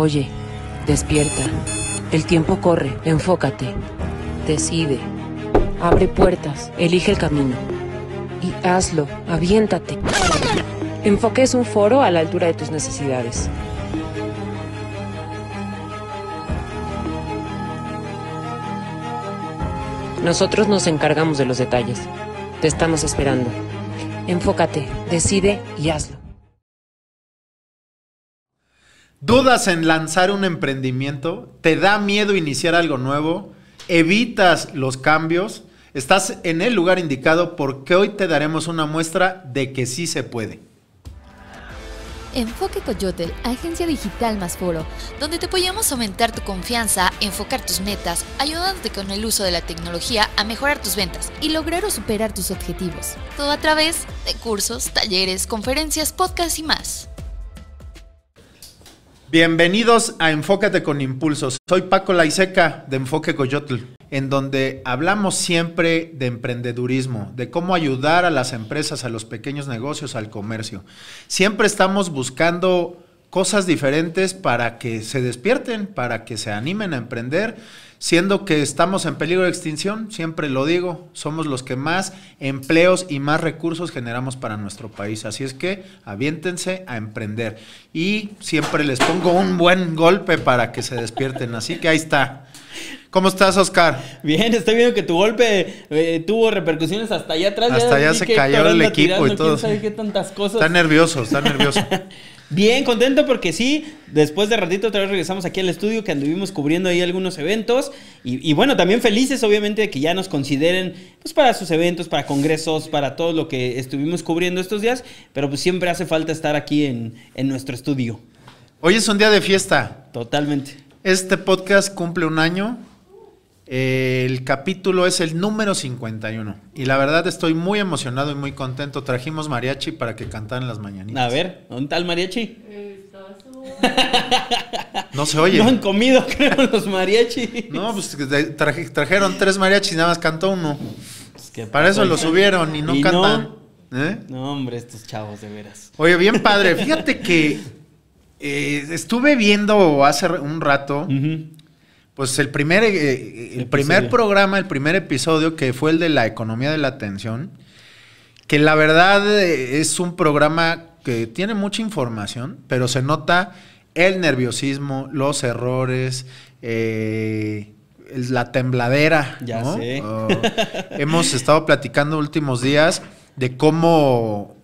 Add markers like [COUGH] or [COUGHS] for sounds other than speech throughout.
Oye, despierta. El tiempo corre. Enfócate. Decide. Abre puertas. Elige el camino. Y hazlo. Aviéntate. enfoques un foro a la altura de tus necesidades. Nosotros nos encargamos de los detalles. Te estamos esperando. Enfócate, decide y hazlo. ¿Dudas en lanzar un emprendimiento? ¿Te da miedo iniciar algo nuevo? ¿Evitas los cambios? Estás en el lugar indicado porque hoy te daremos una muestra de que sí se puede. Enfoque Coyote agencia digital más foro, donde te apoyamos aumentar tu confianza, enfocar tus metas, ayudándote con el uso de la tecnología a mejorar tus ventas y lograr o superar tus objetivos. Todo a través de cursos, talleres, conferencias, podcasts y más. Bienvenidos a Enfócate con Impulsos. Soy Paco Laiseca de Enfoque Coyotl, en donde hablamos siempre de emprendedurismo, de cómo ayudar a las empresas, a los pequeños negocios, al comercio. Siempre estamos buscando cosas diferentes para que se despierten, para que se animen a emprender siendo que estamos en peligro de extinción, siempre lo digo, somos los que más empleos y más recursos generamos para nuestro país. Así es que aviéntense a emprender. Y siempre les pongo un buen golpe para que se despierten. Así que ahí está. ¿Cómo estás, Oscar? Bien, estoy viendo que tu golpe eh, tuvo repercusiones hasta allá atrás. Hasta allá se cayó el equipo y todo. tantas cosas. Está nervioso, está nervioso. [LAUGHS] Bien contento porque sí, después de ratito otra vez regresamos aquí al estudio que anduvimos cubriendo ahí algunos eventos y, bueno, también felices obviamente de que ya nos consideren pues para sus eventos, para congresos, para todo lo que estuvimos cubriendo estos días, pero pues siempre hace falta estar aquí en, en nuestro estudio. Hoy es un día de fiesta. Totalmente. Este podcast cumple un año. El capítulo es el número 51. Y la verdad estoy muy emocionado y muy contento. Trajimos mariachi para que cantaran las mañanitas. A ver, ¿dónde tal mariachi? No se oye. No han comido, [LAUGHS] creo, los mariachi No, pues trajeron tres mariachis y nada más cantó uno. para eso lo subieron y no cantan. ¿eh? No, hombre, estos chavos, de veras. Oye, bien padre. Fíjate que eh, estuve viendo hace un rato. Pues el primer, eh, eh, el primer programa, el primer episodio que fue el de la economía de la atención, que la verdad eh, es un programa que tiene mucha información, pero se nota el nerviosismo, los errores, la tembladera. Ya sé. [LAUGHS] hemos estado platicando últimos días de cómo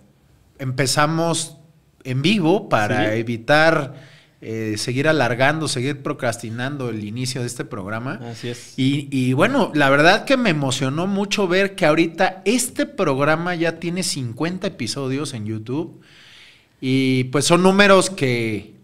empezamos en vivo para evitar eh, seguir alargando, seguir procrastinando el inicio de este programa. Así es. Y, bueno, la verdad que me emocionó mucho ver que ahorita este programa ya tiene 50 episodios en YouTube. Y pues son números que,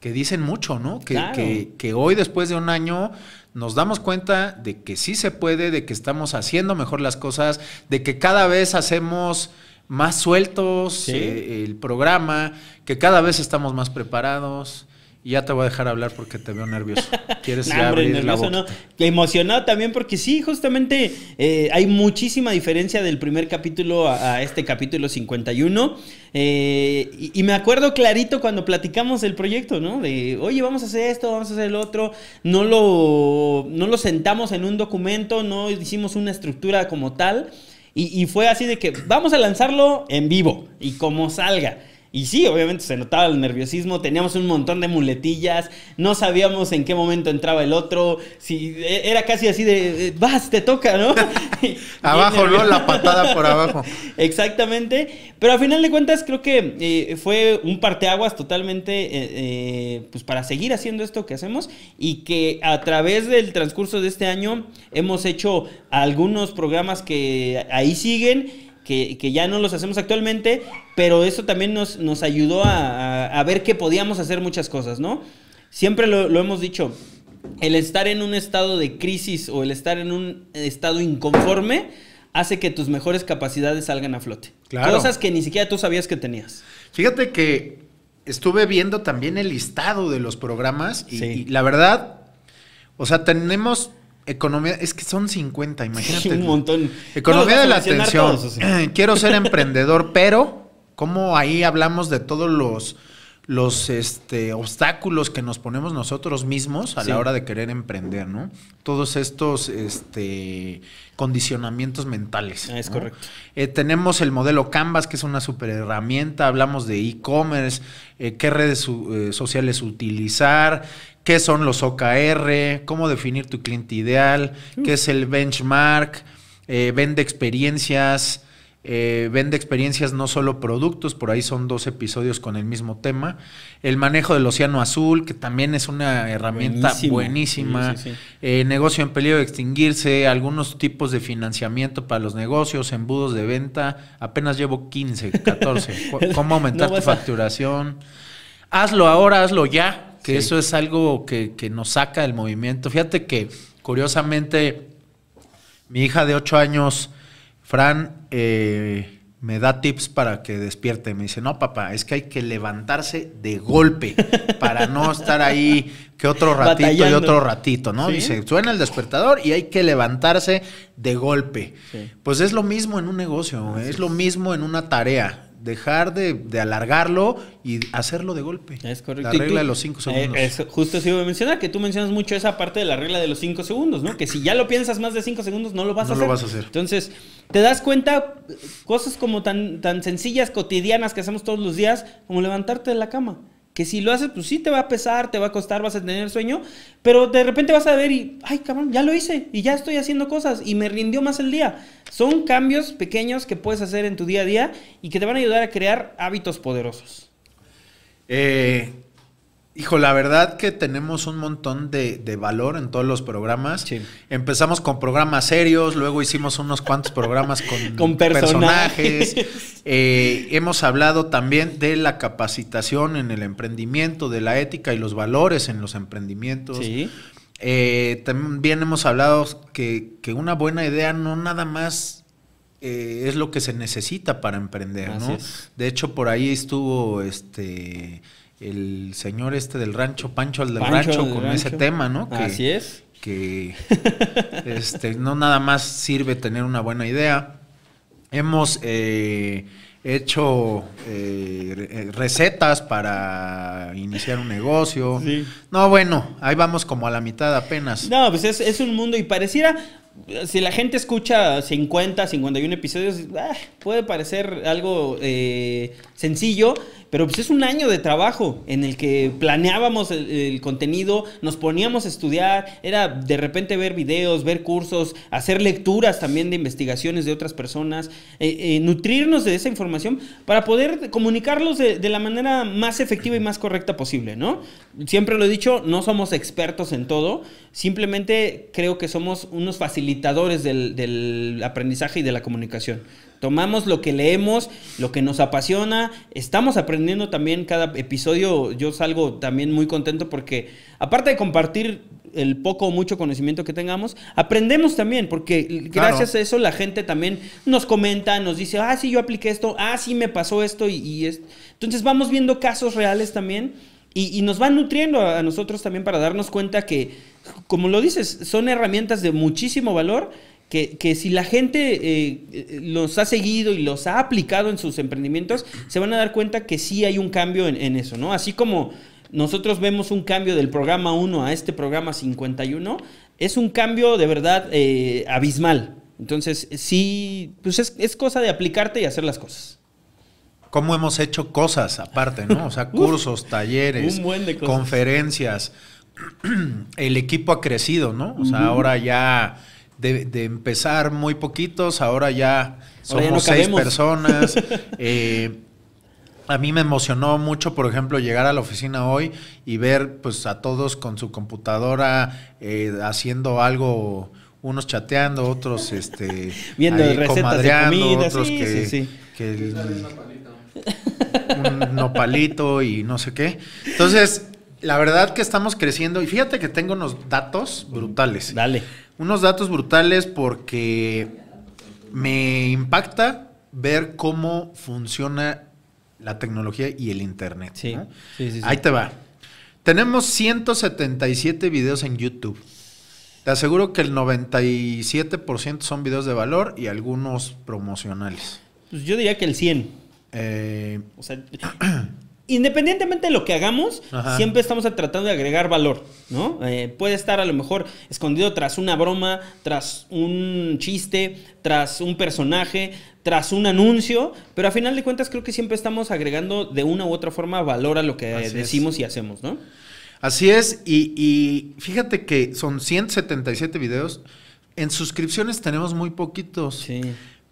que dicen mucho, ¿no? Que, hoy, después de un año, nos damos cuenta de que sí se puede, de que estamos haciendo mejor las cosas, de que cada vez hacemos más sueltos eh, el programa, que cada vez estamos más preparados ya te voy a dejar hablar porque te veo nervioso. [LAUGHS] ¿Quieres nah, abrir nervioso, la boca? No. Emocionado también porque sí, justamente eh, hay muchísima diferencia del primer capítulo a, este capítulo 51. Eh, y, me acuerdo clarito cuando platicamos del proyecto, ¿no? De, oye, vamos a hacer esto, vamos a hacer el otro. No lo, no lo sentamos en un documento, no hicimos una estructura como tal. Y, y fue así de que vamos a lanzarlo en vivo y como salga. Y sí, obviamente se notaba el nerviosismo, teníamos un montón de muletillas, no sabíamos en qué momento entraba el otro, si, e, era casi así de, vas, te toca, ¿no? [LAUGHS] abajo, ¿no? La patada por abajo. [LAUGHS] Exactamente, pero a final de cuentas creo que eh, fue un parteaguas totalmente eh, eh, pues para seguir haciendo esto que hacemos y que a través del transcurso de este año hemos hecho algunos programas que ahí siguen que, ya no los hacemos actualmente, pero eso también nos, nos ayudó a, ver que podíamos hacer muchas cosas, ¿no? Siempre lo, hemos dicho, el estar en un estado de crisis o el estar en un estado inconforme hace que tus mejores capacidades salgan a flote. Cosas que ni siquiera tú sabías que tenías. Fíjate que estuve viendo también el listado de los programas y la verdad, o sea, tenemos Economía, es que son 50, imagínate. un montón. Economía de la atención. [CLEARS THROAT] Quiero ser emprendedor, [LAUGHS] pero como ahí hablamos de todos los, los este, obstáculos que nos ponemos nosotros mismos a la hora de querer emprender, ¿no? Todos estos este, condicionamientos mentales. Ah, es correcto. Eh, tenemos el modelo Canvas, que es una super herramienta, hablamos de e-commerce, eh, qué redes eh, sociales utilizar, qué son los OKR, cómo definir tu cliente ideal, qué es el benchmark, eh, vende experiencias, eh, vende experiencias no solo productos, por ahí son dos episodios con el mismo tema, el manejo del océano azul, que también es una herramienta buenísima, eh, negocio en peligro de extinguirse, algunos tipos de financiamiento para los negocios, embudos de venta, apenas llevo 15, 14, [LAUGHS] cómo aumentar tu facturación. Hazlo ahora, hazlo ya que eso es algo que, que, nos saca del movimiento. Fíjate que, curiosamente, mi hija de 8 años, Fran, eh, me da tips para que despierte. Me dice, no, papá, es que hay que levantarse de golpe para no estar ahí que otro ratito y otro ratito, ¿no? Dice, suena el despertador y hay que levantarse de golpe. Pues es lo mismo en un negocio, es lo mismo en una tarea dejar de, alargarlo y hacerlo de golpe. La regla de los cinco eh, segundos. justo si iba a mencionar que tú mencionas mucho esa parte de la regla de los cinco segundos, ¿no? Que si ya lo piensas más de cinco segundos, no lo vas a hacer. No lo vas a hacer. Entonces, te das cuenta cosas como tan, tan sencillas, cotidianas que hacemos todos los días, como levantarte de la cama. Que si lo haces, pues sí te va a pesar, te va a costar, vas a tener sueño, pero de repente vas a ver y, ay cabrón, ya lo hice y ya estoy haciendo cosas y me rindió más el día. Son cambios pequeños que puedes hacer en tu día a día y que te van a ayudar a crear hábitos poderosos. Eh, Hijo, la verdad que tenemos un montón de, valor en todos los programas. Empezamos con programas serios, luego hicimos unos cuantos programas con, [LAUGHS] personajes. Eh, hemos hablado también de la capacitación en el emprendimiento, de la ética y los valores en los emprendimientos. Eh, también hemos hablado que, una buena idea no nada más eh, es lo que se necesita para emprender, ¿no? De hecho, por ahí estuvo este el señor este del rancho, Pancho al del rancho, con ese tema, ¿no? Así es. Que [LAUGHS] este, no nada más sirve tener una buena idea. Hemos eh, hecho eh, eh, recetas para iniciar un negocio. No, bueno, ahí vamos como a la mitad apenas. No, pues es, es un mundo y pareciera, si la gente escucha 50, 51 episodios, ah, puede parecer algo sencillo pero pues es un año de trabajo en el que planeábamos el, contenido, nos poníamos a estudiar, era de repente ver videos, ver cursos, hacer lecturas también de investigaciones de otras personas, eh, eh, nutrirnos de esa información para poder comunicarlos de, la manera más efectiva y más correcta posible, ¿no? Siempre lo he dicho, no somos expertos en todo, simplemente creo que somos unos facilitadores del aprendizaje y de la comunicación. Tomamos lo que leemos, lo que nos apasiona. Estamos aprendiendo también cada episodio. Yo salgo también muy contento porque, aparte de compartir el poco o mucho conocimiento que tengamos, aprendemos también, porque gracias a eso la gente también nos comenta, nos dice, ah, sí, yo apliqué esto, ah, sí, me pasó esto, y, entonces vamos viendo casos reales también. Y, y, nos van nutriendo a, nosotros también para darnos cuenta que, como lo dices, son herramientas de muchísimo valor que, si la gente eh, los ha seguido y los ha aplicado en sus emprendimientos, se van a dar cuenta que sí hay un cambio en, eso, ¿no? Así como nosotros vemos un cambio del programa 1 a este programa 51, es un cambio de verdad eh, abismal. Entonces, sí, pues es, cosa de aplicarte y hacer las cosas cómo hemos hecho cosas aparte, ¿no? O sea, [LAUGHS] cursos, talleres, conferencias. [CLEARS THROAT] El equipo ha crecido, ¿no? O sea, ahora ya de, empezar muy poquitos, ahora ya somos seis personas. [LAUGHS] Eh, a mí me emocionó mucho, por ejemplo, llegar a la oficina hoy y ver pues a todos con su computadora eh, haciendo algo, unos chateando, otros este [LAUGHS] viendo recetas de otros que, un nopalito y no sé qué. Entonces, la verdad que estamos creciendo y fíjate que tengo unos datos brutales. Dale unos datos brutales porque me impacta ver cómo funciona la tecnología y el Internet. Sí, Ahí te va. Tenemos 177 videos en YouTube. Te aseguro que el 97% son videos de valor y algunos promocionales. Pues yo diría que el 100. Eh, o sea, [CLEARS THROAT] independientemente de lo que hagamos, siempre estamos tratando de agregar valor, ¿no? Eh, puede estar a lo mejor escondido tras una broma, tras un chiste, tras un personaje, tras un anuncio, pero a final de cuentas creo que siempre estamos agregando de una u otra forma valor a lo que decimos y hacemos, ¿no? Así es, y, y fíjate que son 177 videos. En suscripciones tenemos muy poquitos. Sí.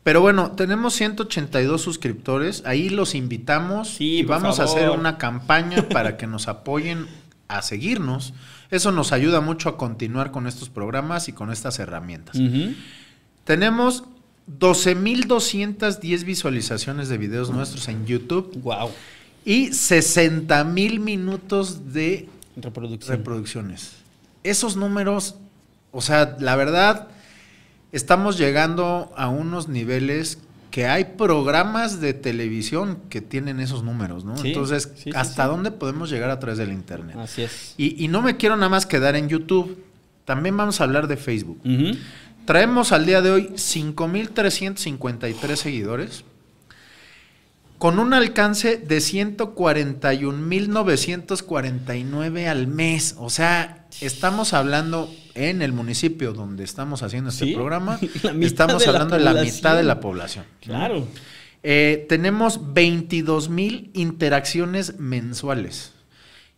Pero bueno, tenemos 182 suscriptores. Ahí los invitamos y vamos a hacer una campaña [LAUGHS] para que nos apoyen a seguirnos. Eso nos ayuda mucho a continuar con estos programas y con estas herramientas. Tenemos 12.210 visualizaciones de videos nuestros en YouTube. Wow. Y 60.000 minutos de reproducciones. Esos números, o sea, la verdad estamos llegando a unos niveles que hay programas de televisión que tienen esos números, ¿no? Entonces, ¿hasta dónde podemos llegar a través del Internet? Así es. Y, no me quiero nada más quedar en YouTube, también vamos a hablar de Facebook. Traemos al día de hoy 5.353 seguidores con un alcance de 141.949 al mes. O sea, estamos hablando en el municipio donde estamos haciendo este programa, [LAUGHS] estamos hablando de la, mitad de la población. Claro. Eh, tenemos 22 mil interacciones mensuales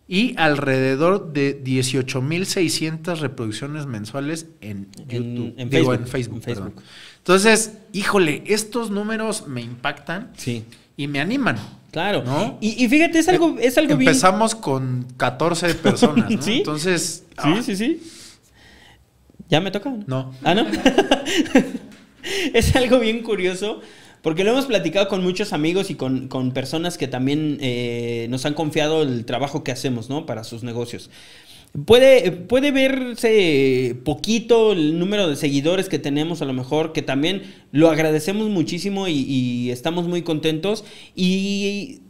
y alrededor de 18 mil 600 reproducciones mensuales en YouTube, en, Facebook, en Entonces, híjole, estos números me impactan y me animan. Claro. Y, fíjate, es algo, es algo Empezamos con 14 personas, ¿no? [LAUGHS] ¿Sí? Entonces. Sí, ah. sí, sí. ¿Ya me toca? No. Ah, no. [LAUGHS] es algo bien curioso. Porque lo hemos platicado con muchos amigos y con, personas que también eh, nos han confiado el trabajo que hacemos, ¿no? Para sus negocios. Puede, puede verse poquito el número de seguidores que tenemos a lo mejor, que también lo agradecemos muchísimo y, y estamos muy contentos. Y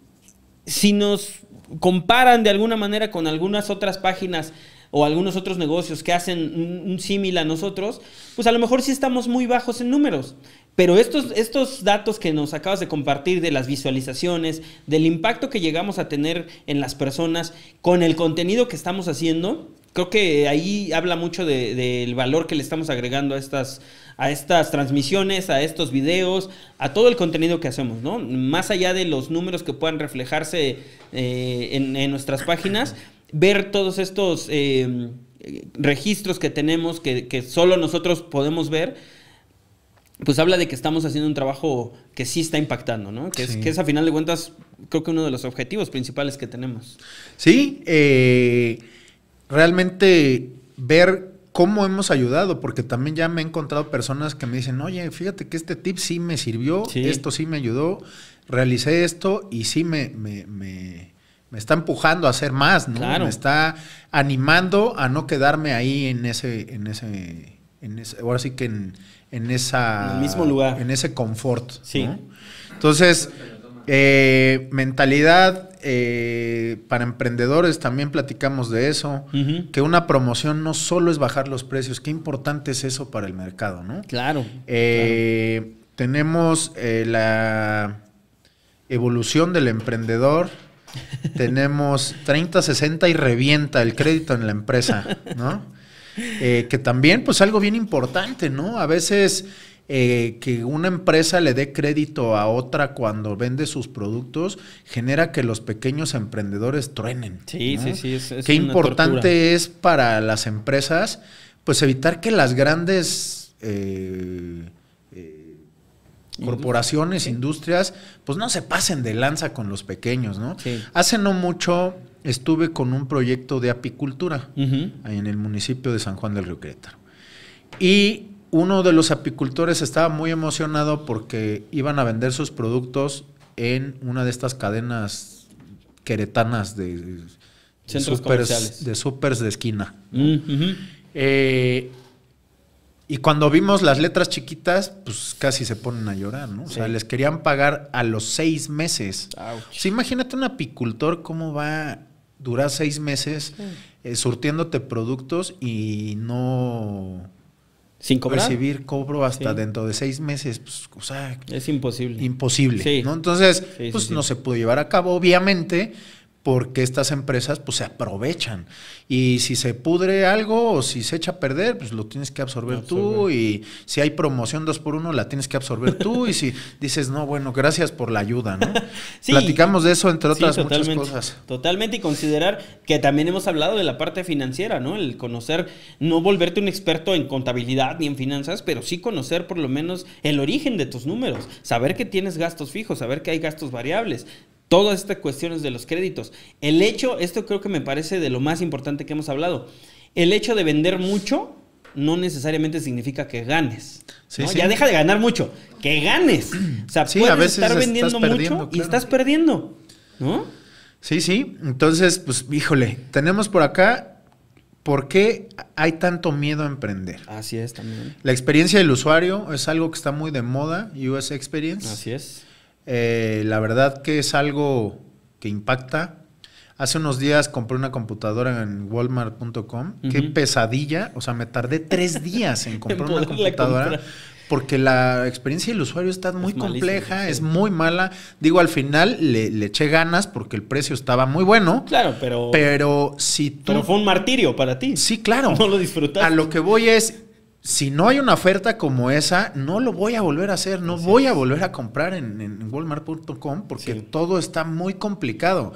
si nos comparan de alguna manera con algunas otras páginas o algunos otros negocios que hacen un, símil a nosotros, pues a lo mejor sí estamos muy bajos en números. Pero estos, estos datos que nos acabas de compartir de las visualizaciones, del impacto que llegamos a tener en las personas con el contenido que estamos haciendo, creo que ahí habla mucho del valor que le estamos agregando a estas, a estas transmisiones, a estos videos, a todo el contenido que hacemos, ¿no? Más allá de los números que puedan reflejarse eh, en, nuestras páginas, ver todos estos eh, registros que tenemos, que, que solo nosotros podemos ver pues habla de que estamos haciendo un trabajo que sí está impactando, ¿no? Que, es, a final de cuentas creo que uno de los objetivos principales que tenemos. Sí, eh, realmente ver cómo hemos ayudado, porque también ya me he encontrado personas que me dicen, oye, fíjate que este tip sí me sirvió, esto sí me ayudó, realicé esto y sí me, me, está empujando a hacer más, ¿no? Me está animando a no quedarme ahí en ese, en ese, en ese ahora sí que en en esa... ese confort. Sí. Entonces, eh, mentalidad eh, para emprendedores, también platicamos de eso, que una promoción no solo es bajar los precios, qué importante es eso para el mercado, ¿no? Claro. Eh, claro. Tenemos la evolución del emprendedor. [LAUGHS] tenemos 30, 60 y revienta el crédito en la empresa, ¿no? Eh, que también, pues algo bien importante, ¿no? A veces eh, que una empresa le dé crédito a otra cuando vende sus productos genera que los pequeños emprendedores truenen. Sí, sí, sí. Qué importante es para las empresas, pues evitar que las grandes... Eh, corporaciones, industrias, pues no se pasen de lanza con los pequeños, ¿no? Sí. Hace no mucho estuve con un proyecto de apicultura en el municipio de San Juan del Río Querétaro. Y uno de los apicultores estaba muy emocionado porque iban a vender sus productos en una de estas cadenas queretanas de Centros de, de esquina. Mm, eh, y cuando vimos las letras chiquitas, pues casi se ponen a llorar, ¿no? O sea, les querían pagar a los seis meses. imagínate un apicultor cómo va duras seis meses eh, surtiéndote productos y no Sin recibir cobro hasta dentro de seis meses. Pues, es imposible. Imposible. ¿no? Entonces, pues no se pudo llevar a cabo, obviamente porque estas empresas pues se aprovechan y si se pudre algo o si se echa a perder pues lo tienes que absorber, tú y si hay promoción dos por uno la tienes que absorber tú y si dices no bueno gracias por la ayuda no [LAUGHS] platicamos de eso entre otras muchas cosas totalmente y considerar que también hemos hablado de la parte financiera no el conocer no volverte un experto en contabilidad ni en finanzas pero sí conocer por lo menos el origen de tus números saber que tienes gastos fijos saber que hay gastos variables todas estas cuestiones de los créditos. El hecho, esto creo que me parece de lo más importante que hemos hablado, el hecho de vender mucho no necesariamente significa que ganes. Ya deja de ganar mucho, que ganes. O sea, [CLEARS THROAT] puedes estar vendiendo mucho y estás perdiendo, ¿no? Sí, sí. Entonces, pues, híjole, tenemos por acá ¿Por qué hay tanto miedo a emprender? Así es también. La experiencia del usuario es algo que está muy de moda, US Experience. Así es. Eh, la verdad que es algo que impacta. Hace unos días compré una computadora en walmart.com. Qué pesadilla. O sea, me tardé tres [LAUGHS] días en comprar una computadora. Porque la experiencia del usuario está muy compleja, es muy mala. Digo, al final le, le, eché ganas porque el precio estaba muy bueno. Claro, pero. Pero si Pero fue un martirio para ti. Sí, claro. [LAUGHS] No lo disfrutaste. A lo que voy es, si no hay una oferta como esa, no lo voy a volver a hacer, no voy a volver a comprar en, walmart.com porque todo está muy complicado.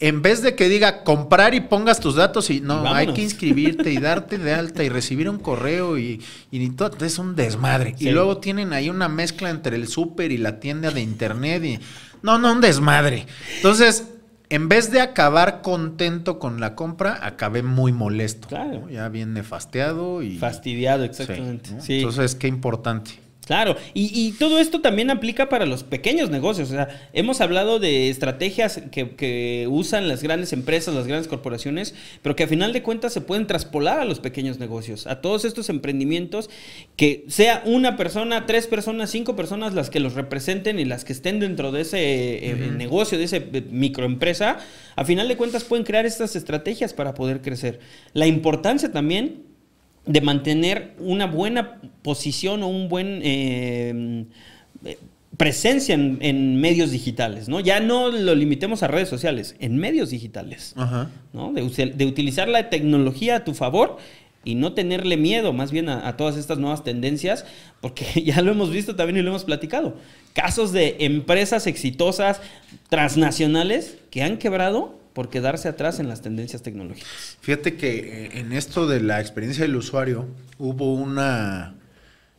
En vez de que diga comprar y pongas tus datos y no, hay que inscribirte y [LAUGHS] darte de alta y recibir un correo y, y todo, es un desmadre. Y luego tienen ahí una mezcla entre el súper y la tienda de internet y no, no, un desmadre. Entonces, en vez de acabar contento con la compra, acabé muy molesto. Claro. Ya bien nefasteado y. Fastidiado, exactamente. Entonces, qué importante. Claro, y, todo esto también aplica para los pequeños negocios. O sea, hemos hablado de estrategias que, usan las grandes empresas, las grandes corporaciones, pero que a final de cuentas se pueden traspolar a los pequeños negocios, a todos estos emprendimientos, que sea una persona, tres personas, cinco personas las que los representen y las que estén dentro de ese eh, eh, negocio, de esa eh, microempresa, a final de cuentas pueden crear estas estrategias para poder crecer. La importancia también de mantener una buena posición o un buen eh, presencia en, medios digitales, ¿no? Ya no lo limitemos a redes sociales, en medios digitales, De, utilizar la tecnología a tu favor y no tenerle miedo más bien a, todas estas nuevas tendencias, porque [LAUGHS] ya lo hemos visto también y lo hemos platicado. Casos de empresas exitosas transnacionales que han quebrado por quedarse atrás en las tendencias tecnológicas. Fíjate que eh, en esto de la experiencia del usuario hubo una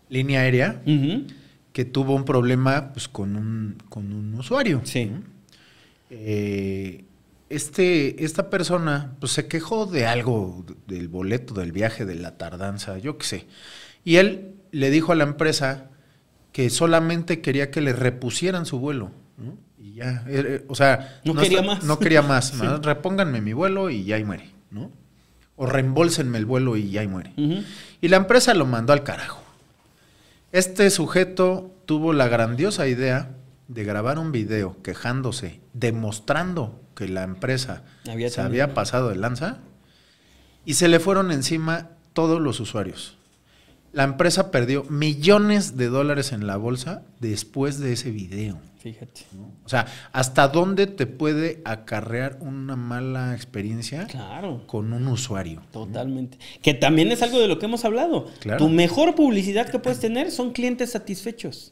línea aérea que tuvo un problema pues, con, un, con un usuario. Sí. Eh, este, esta persona pues, se quejó de algo, del boleto, del viaje, de la tardanza, yo qué sé. Y él le dijo a la empresa que solamente quería que le repusieran su vuelo y ya. Eh, eh, o sea, no, quería más. [LAUGHS] Repónganme mi vuelo y ya y muere, ¿no? O reembolsenme el vuelo y ya y muere. Y la empresa lo mandó al carajo. Este sujeto tuvo la grandiosa idea de grabar un video quejándose, demostrando que la empresa se había pasado de lanza y se le fueron encima todos los usuarios. La empresa perdió millones de dólares en la bolsa después de ese video. Fíjate. O sea, ¿hasta dónde te puede acarrear una mala experiencia con un usuario? Totalmente. Que también es algo de lo que hemos hablado. Tu mejor publicidad que puedes tener son clientes satisfechos.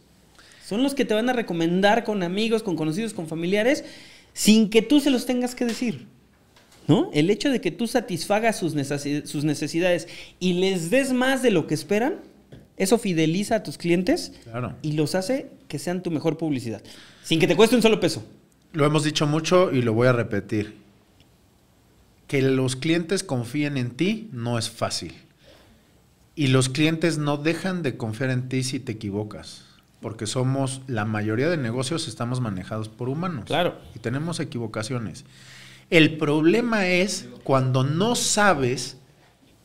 Son los que te van a recomendar con amigos, con conocidos, con familiares, sin que tú se los tengas que decir. ¿no? El hecho de que tú satisfagas sus necesidades y les des más de lo que esperan, eso fideliza a tus clientes y los hace que sean tu mejor publicidad, sin que te cueste un solo peso. Lo hemos dicho mucho y lo voy a repetir. Que los clientes confíen en ti no es fácil. Y los clientes no dejan de confiar en ti si te equivocas. Porque somos, la mayoría de negocios estamos manejados por humanos. Claro. Y tenemos equivocaciones. El problema es cuando no sabes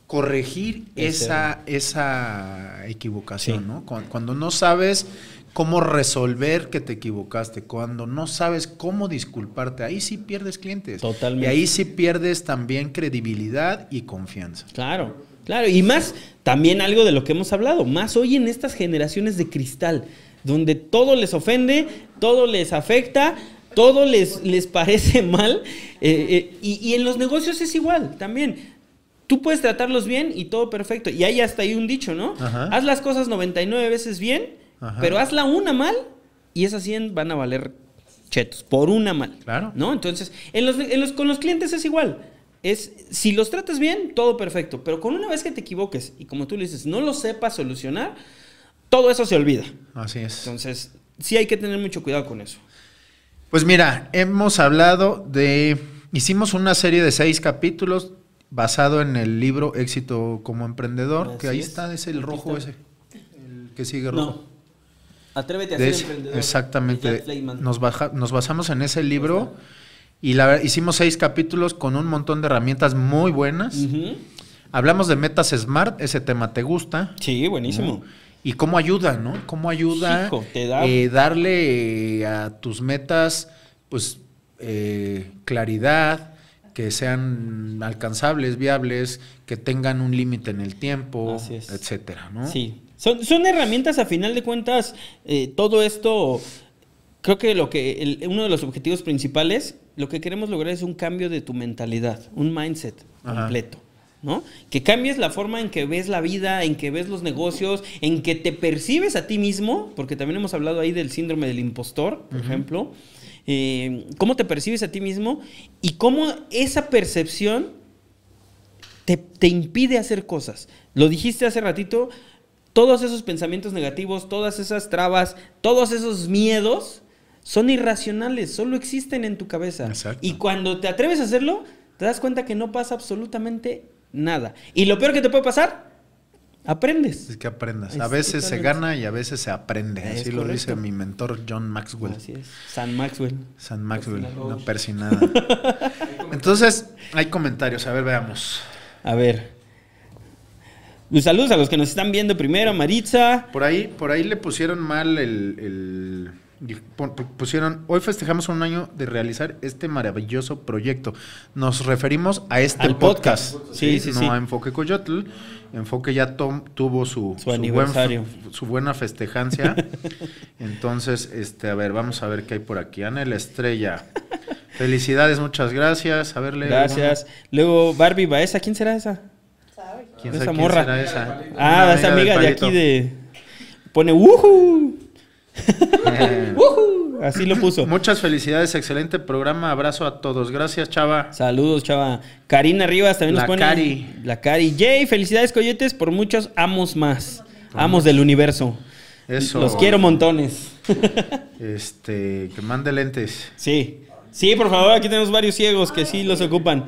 corregir esa, esa equivocación, ¿no? Cuando, cuando no sabes cómo resolver que te equivocaste, cuando no sabes cómo disculparte, ahí sí pierdes clientes. Totalmente. Y ahí sí pierdes también credibilidad y confianza. Claro, claro. Y más, también algo de lo que hemos hablado, más hoy en estas generaciones de cristal, donde todo les ofende, todo les afecta todo les, les parece [LAUGHS] mal. Eh, eh, y, en los negocios es igual también tú puedes tratarlos bien y todo perfecto. Y hay hasta ahí un dicho, ¿no? Haz las cosas 99 veces bien, pero pero hazla una mal y esas 100 van a valer chetos, por una mal. Claro. ¿No? Entonces, en los, en los, con los clientes es igual. Es, si los tratas bien, todo perfecto, pero con una vez que te equivoques y como tú le dices, no lo sepas solucionar, todo eso se olvida. Así es. Entonces, sí hay que tener mucho cuidado con eso. Pues mira, hemos hablado de... Hicimos una serie de seis capítulos basado en el libro Éxito como Emprendedor, que ahí está, es el rojo ese, el que sigue rojo. No. Atrévete a ser emprendedor. Exactamente. Nos, nos basamos en ese libro y la, hicimos seis capítulos con un montón de herramientas muy buenas. Hablamos de metas smart, ese tema te gusta. Sí, buenísimo y cómo ayuda, ¿no? Cómo ayuda eh, darle eh, a tus metas, pues, eh, claridad, que sean alcanzables, viables, que tengan un límite en el tiempo, etcétera, ¿no? Sí. Son, son, herramientas, a final de cuentas, todo esto, creo que lo que uno de los objetivos principales, lo que queremos lograr es un cambio de tu mentalidad, un mindset completo. ¿no? Que cambies la forma en que ves la vida, en que ves los negocios, en que te percibes a ti mismo, porque también hemos hablado ahí del síndrome del impostor, por ejemplo. Eh, cómo te percibes a ti mismo y cómo esa percepción te, impide hacer cosas. Lo dijiste hace ratito, todos esos pensamientos negativos, todas esas trabas, todos esos miedos son irracionales, solo existen en tu cabeza. Y cuando te atreves a hacerlo, te das cuenta que no pasa absolutamente nada. Nada. Y lo peor que te puede pasar, aprendes. Es que aprendas. a veces se gana y a veces se aprende. Así lo dice mi mentor John Maxwell. Así es. San Maxwell. San Maxwell, una no nada [LAUGHS] Entonces, hay comentarios. A ver, veamos. A ver. Un saludos a los que nos están viendo primero, Maritza. Por ahí, por ahí le pusieron mal el pusieron, hoy festejamos un año de realizar este maravilloso proyecto. Nos referimos a este podcast. Sí, sí, sí. No a Enfoque Coyotl. Enfoque ya tuvo su, su, buena festejancia. [LAUGHS] Entonces, este, a ver, vamos a ver qué hay por aquí. Ana la Estrella. Felicidades, muchas gracias. A verle. Gracias. Luego, Barbie Baeza, ¿quién será esa? ¿Quién, será esa? Ah, esa amiga de aquí de. Pone, ¡wuhu! [LAUGHS] Así lo puso. Muchas felicidades, excelente programa. Abrazo a todos. Gracias, Chava. Saludos, Chava. Karina Rivas también la nos pone. Cari. La Cari. Jay, felicidades, Coyetes, por muchos amos más. Amos del universo. Eso. Los quiero montones. [LAUGHS] este, que mande lentes. Sí. Sí, por favor, aquí tenemos varios ciegos que sí ah, los ocupan.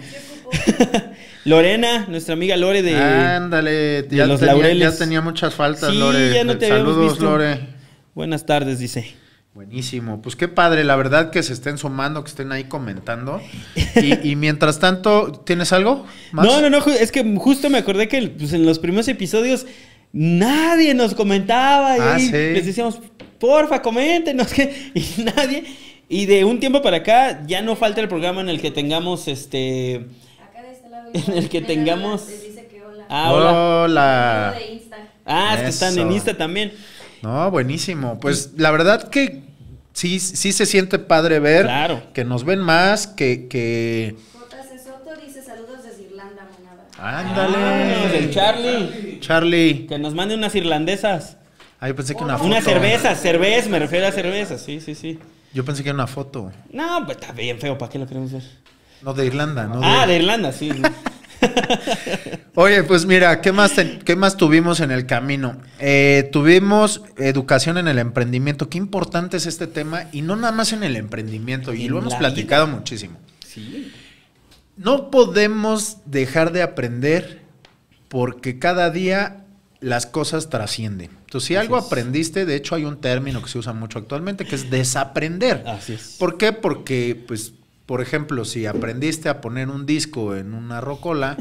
[LAUGHS] Lorena, nuestra amiga Lore de. Ándale, ya, los tenía, ya tenía muchas faltas, sí, Ya no te Saludos, Lore. Buenas tardes, dice. Buenísimo, pues qué padre, la verdad que se estén sumando, que estén ahí comentando. Y, mientras tanto, ¿tienes algo? No, no, no, es que justo me acordé que pues, en los primeros episodios nadie nos comentaba y ah, les decíamos, porfa, coméntenos, [LAUGHS] que... y nadie. Y de un tiempo para acá ya no falta el programa en el que tengamos este... Acá de este lado. En el que tengamos... Ah, hola. hola. Ah, es que están en Insta también. No, buenísimo. Pues la verdad que sí, sí se siente padre ver que nos ven más, que... que... Soto dice saludos desde Irlanda, Ándale. Ah, Charlie. Charlie. Que nos mande unas irlandesas. Ah, yo pensé que una foto. Una cerveza, cerveza, me refiero a cerveza, sí, sí, sí. Yo pensé que era una foto. No, pues está bien feo, ¿para qué lo queremos hacer? No, de Irlanda, ¿no? Ah, de Irlanda, sí. [LAUGHS] [LAUGHS] Oye, pues mira, ¿qué más, más tuvimos en el camino? Eh, tuvimos educación en el emprendimiento. Qué importante es este tema y no nada más en el emprendimiento. Y lo hemos platicado muchísimo. No podemos dejar de aprender porque cada día las cosas trascienden. Entonces, si algo aprendiste, de hecho hay un término que se usa mucho actualmente, que es desaprender. Así es. ¿Por qué? Porque pues por ejemplo, si aprendiste a poner un disco en una rocola,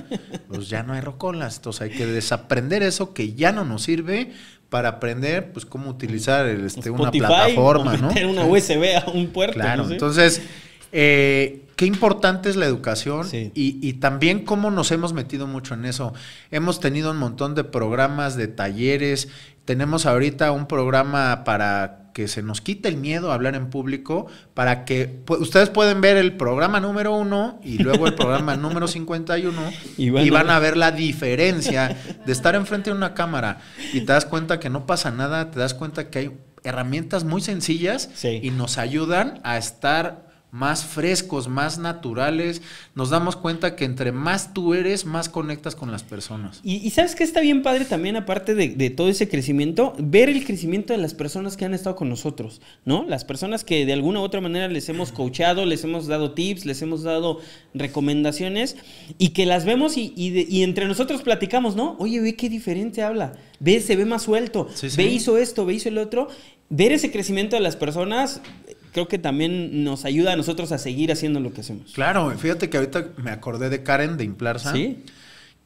pues ya no hay rocolas. Entonces hay que desaprender eso que ya no nos sirve para aprender pues cómo utilizar este, una plataforma, una USB a un puerto. Claro, entonces eh, qué importante es la educación y, también cómo nos hemos metido mucho en eso. Hemos tenido un montón de programas, de talleres. Tenemos ahorita un programa para que se nos quite el miedo a hablar en público para que ustedes pueden ver el programa número uno y luego el programa [LAUGHS] número 51 y, uno y van a ver la diferencia de estar enfrente de una cámara y te das cuenta que no pasa nada, te das cuenta que hay herramientas muy sencillas y nos ayudan a estar más frescos, más naturales. Nos damos cuenta que entre más tú eres, más conectas con las personas. Y, sabes que está bien padre también, aparte de, todo ese crecimiento, ver el crecimiento de las personas que han estado con nosotros, ¿no? Las personas que de alguna u otra manera les hemos coachado, les hemos dado tips, les hemos dado recomendaciones y que las vemos y, entre nosotros platicamos, ¿no? Oye, ve qué diferente habla, ve, se ve más suelto, ve hizo esto, ve hizo el otro. Ver ese crecimiento de las personas creo que también nos ayuda a nosotros a seguir haciendo lo que hacemos. Claro, fíjate que ahorita me acordé de Karen de Implarsa.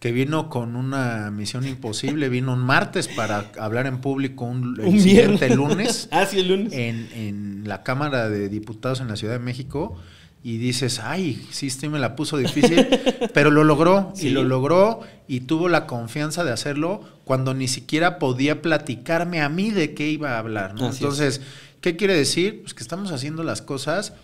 Que vino con una misión imposible, vino un martes para hablar en público un, siguiente lunes. [LAUGHS] ah, sí, el lunes. En, en la Cámara de Diputados en la Ciudad de México y dices, ay, sí, me la puso difícil, [LAUGHS] pero lo logró y lo logró y tuvo la confianza de hacerlo cuando ni siquiera podía platicarme a mí de qué iba a hablar. Entonces, ¿Qué quiere decir? Pues que estamos haciendo las cosas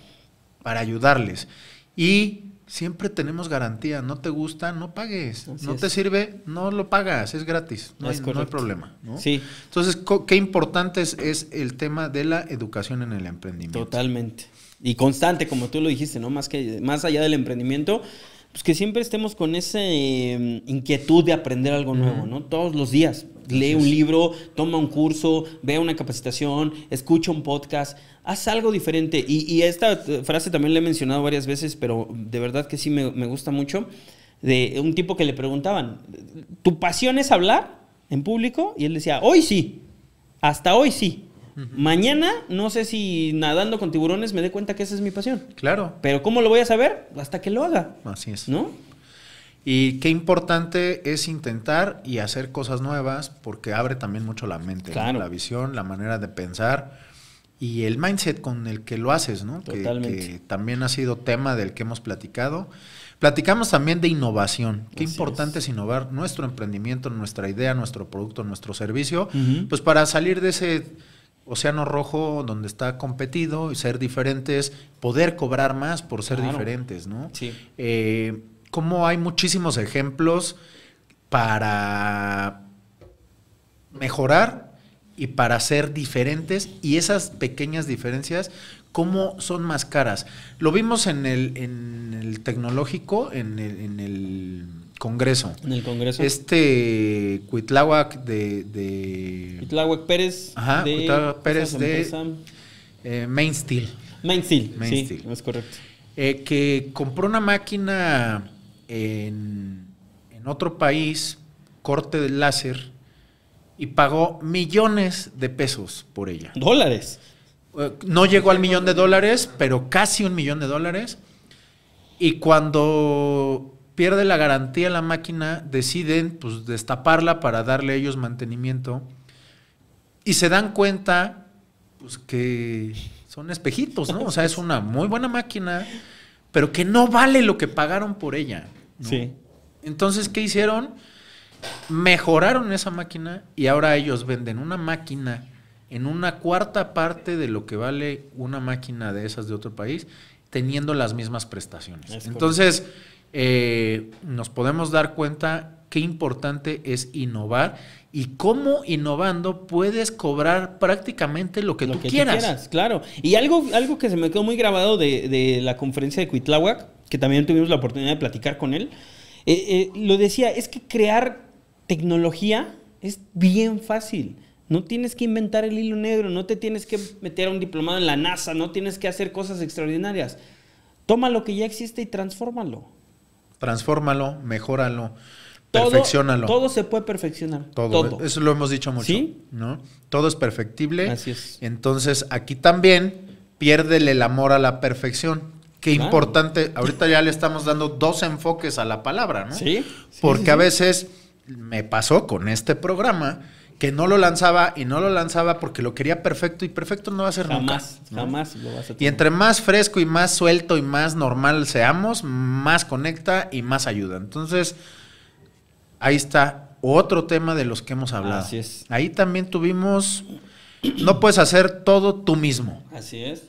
para ayudarles. Y siempre tenemos garantía. No te gusta, no pagues. no te sirve, no lo pagas. Es gratis. No, hay, problema. Sí. Entonces, qué importante es, el tema de la educación en el emprendimiento. Totalmente. Y constante, como tú lo dijiste, ¿no? Más, que, más allá del emprendimiento, pues que siempre estemos con esa em, inquietud de aprender algo nuevo, ¿no? Todos los días. Lee un libro, toma un curso, vea una capacitación, escucha un podcast, haz algo diferente. Y, esta eh, frase también la he mencionado varias veces, pero de verdad que sí me gusta mucho, de un tipo que le preguntaban, ¿tu pasión es hablar en público? Y él decía, hoy sí, hasta hoy sí. Mañana, no sé si nadando con tiburones me dé cuenta que esa es mi pasión. Claro. Pero ¿cómo lo voy a saber? Hasta que lo haga. Así es. ¿No? Y qué importante es intentar y hacer cosas nuevas porque abre también mucho la mente, la visión, la manera de pensar y el mindset con el que lo haces, ¿no? Que, también ha sido tema del que hemos platicado. Platicamos también de innovación. Qué importante es. innovar nuestro emprendimiento, nuestra idea, nuestro producto, nuestro servicio, pues para salir de ese Océano Rojo, donde está competido, y ser diferentes, poder cobrar más por ser diferentes, ¿no? Sí. Eh, como hay muchísimos ejemplos para mejorar y para ser diferentes, y esas pequeñas diferencias, cómo son más caras. Lo vimos en el, el tecnológico, en el Congreso. En el Congreso. Este Cuitláhuac de, de. Cuitláhuac Pérez. Ajá, de, Cuitláhuac Pérez de. Eh, Mainsteel. Mainsteel. Steel. es correcto. Eh, que compró una máquina en, en otro país, corte de láser, y pagó millones de pesos por ella. ¿Dólares? Eh, no llegó al millón de dólares, pero casi un millón de dólares. Y cuando pierde la garantía la máquina, deciden pues destaparla para darle a ellos mantenimiento y se dan cuenta pues, que son espejitos, ¿no? O sea, es una muy buena máquina, pero que no vale lo que pagaron por ella. Sí. Entonces, ¿qué hicieron? Mejoraron esa máquina y ahora ellos venden una máquina en una cuarta parte de lo que vale una máquina de esas de otro país, teniendo las mismas prestaciones. Entonces, eh, nos podemos dar cuenta qué importante es innovar y cómo innovando puedes cobrar prácticamente lo que, lo quieras. Claro. Y algo, algo que se me quedó muy grabado de, la conferencia de Cuitláhuac, que también tuvimos la oportunidad de platicar con él, eh, eh, lo decía, es que crear tecnología es bien fácil. No tienes que inventar el hilo negro, no te tienes que meter a un diplomado en la NASA, no tienes que hacer cosas extraordinarias. Toma lo que ya existe y transfórmalo transfórmalo, mejóralo, perfeccionalo. Todo se puede perfeccionar. Todo. Eso lo hemos dicho mucho. ¿no? Todo es perfectible. Entonces, aquí también piérdele el amor a la perfección. Qué importante. Ahorita ya le estamos dando dos enfoques a la palabra, ¿no? Sí. Porque a veces me pasó con este programa que no lo lanzaba y no lo lanzaba porque lo quería perfecto y perfecto no va a ser jamás, Jamás, Y entre más fresco y más suelto y más normal seamos, más conecta y más ayuda. Entonces, ahí está otro tema de los que hemos hablado. Así es. Ahí también tuvimos, no puedes hacer todo tú mismo. Así es.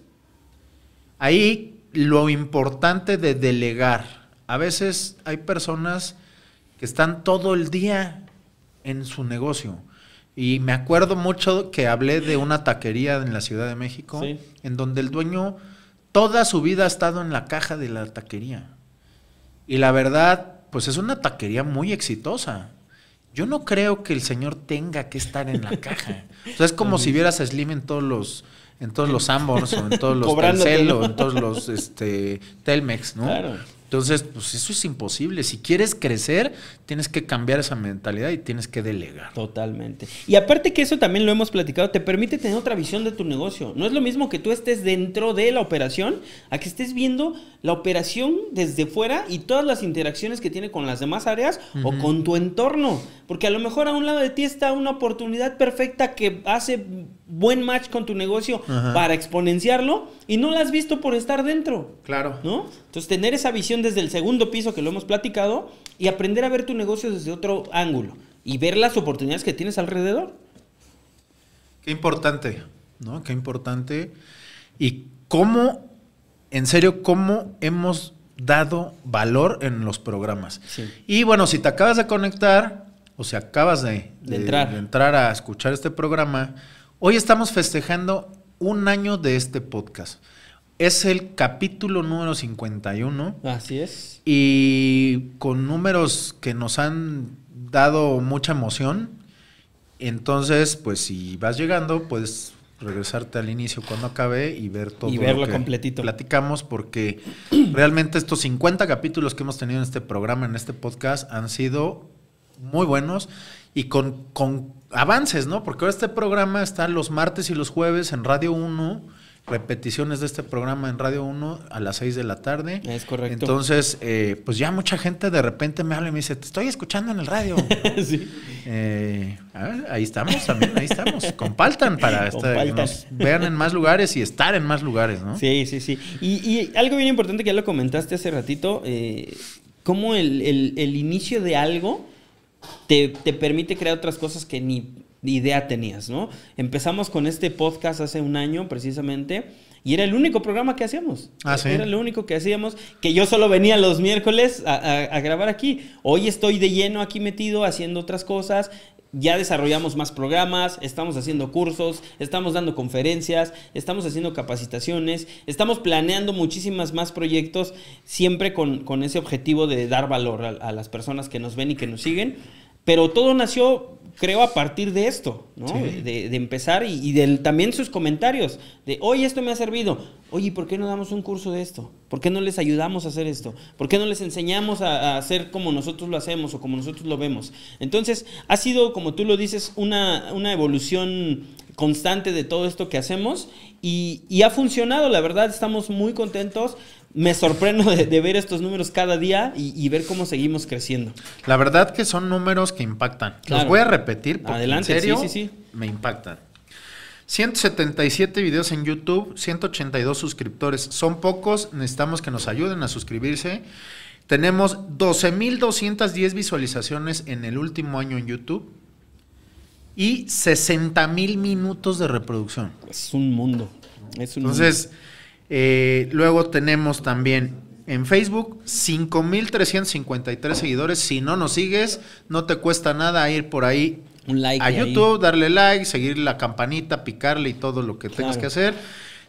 Ahí lo importante de delegar. A veces hay personas que están todo el día en su negocio y me acuerdo mucho que hablé de una taquería en la Ciudad de México, en donde el dueño toda su vida ha estado en la caja de la taquería. Y la verdad, pues es una taquería muy exitosa. Yo no creo que el señor tenga que estar en la caja. O es como si vieras a Slim en todos los en todos los o en todos los [LAUGHS] o en todos los este Telmex, ¿no? Entonces, pues eso es imposible. Si quieres crecer, tienes que cambiar esa mentalidad y tienes que delegar. Totalmente. Y aparte que eso también lo hemos platicado, te permite tener otra visión de tu negocio. No es lo mismo que tú estés dentro de la operación a que estés viendo la operación desde fuera y todas las interacciones que tiene con las demás áreas o con tu entorno. Porque a lo mejor a un lado de ti está una oportunidad perfecta que hace buen match con tu negocio para exponenciarlo y no la has visto por estar dentro. Claro. ¿No? Entonces, tener esa visión desde el segundo piso que lo hemos platicado y aprender a ver tu negocio desde otro ángulo y ver las oportunidades que tienes alrededor. Qué importante, ¿no? Qué importante. Y cómo, en serio, cómo hemos dado valor en los programas. Y bueno, si te acabas de conectar o si acabas de entrar a escuchar este programa, Hoy estamos festejando un año de este podcast. Es el capítulo número 51. Así es. Y con números que nos han dado mucha emoción. Entonces, pues si vas llegando, puedes regresarte al inicio cuando acabe y ver todo y verlo lo que completito. platicamos porque [CLEARS THROAT] realmente estos 50 capítulos que hemos tenido en este programa, en este podcast, han sido muy buenos y con, con avances, ¿no? Porque ahora este programa está los martes y los jueves en Radio 1, repeticiones de este programa en Radio 1 a las 6 de la tarde. Es correcto. Entonces, eh, pues ya mucha gente de repente me habla y me dice, te estoy escuchando en el radio. [LAUGHS] sí. Eh, ahí estamos también, ahí estamos. Compartan para [LAUGHS] este, que nos vean en más lugares y estar en más lugares, ¿no? Sí, sí, sí. Y, y algo bien importante que ya lo comentaste hace ratito, como eh, cómo el, el inicio de algo te, permite crear otras cosas que ni idea tenías, ¿no? Empezamos con este podcast hace un año precisamente. Y era el único programa que hacíamos. Ah, ¿sí? Era el único que hacíamos, que yo solo venía los miércoles a, a, grabar aquí. Hoy estoy de lleno aquí metido haciendo otras cosas, ya desarrollamos más programas, estamos haciendo cursos, estamos dando conferencias, estamos haciendo capacitaciones, estamos planeando muchísimas más proyectos, siempre con, ese objetivo de dar valor a, a las personas que nos ven y que nos siguen. Pero todo nació creo a partir de esto, ¿no? De, empezar y, del, también sus comentarios, de, hoy esto me ha servido, oye, ¿por qué no damos un curso de esto? ¿Por qué no les ayudamos a hacer esto? ¿Por qué no les enseñamos a, hacer como nosotros lo hacemos o como nosotros lo vemos? Entonces, ha sido, como tú lo dices, una, evolución constante de todo esto que hacemos y ha funcionado, la verdad, estamos muy contentos me sorprendo de, ver estos números cada día y, ver cómo seguimos creciendo. La verdad que son números que impactan. Los voy a repetir porque en serio sí, me impactan. 177 videos en YouTube, 182 suscriptores. Son pocos, necesitamos que nos ayuden a suscribirse. Tenemos 12.210 visualizaciones en el último año en YouTube y 60.000 minutos de reproducción. Es un mundo. Entonces... Eh, luego tenemos también en Facebook 5.353 seguidores. Si no nos sigues, no te cuesta nada ir por ahí. A YouTube, darle like, seguir la campanita, picarle y todo lo que tengas que hacer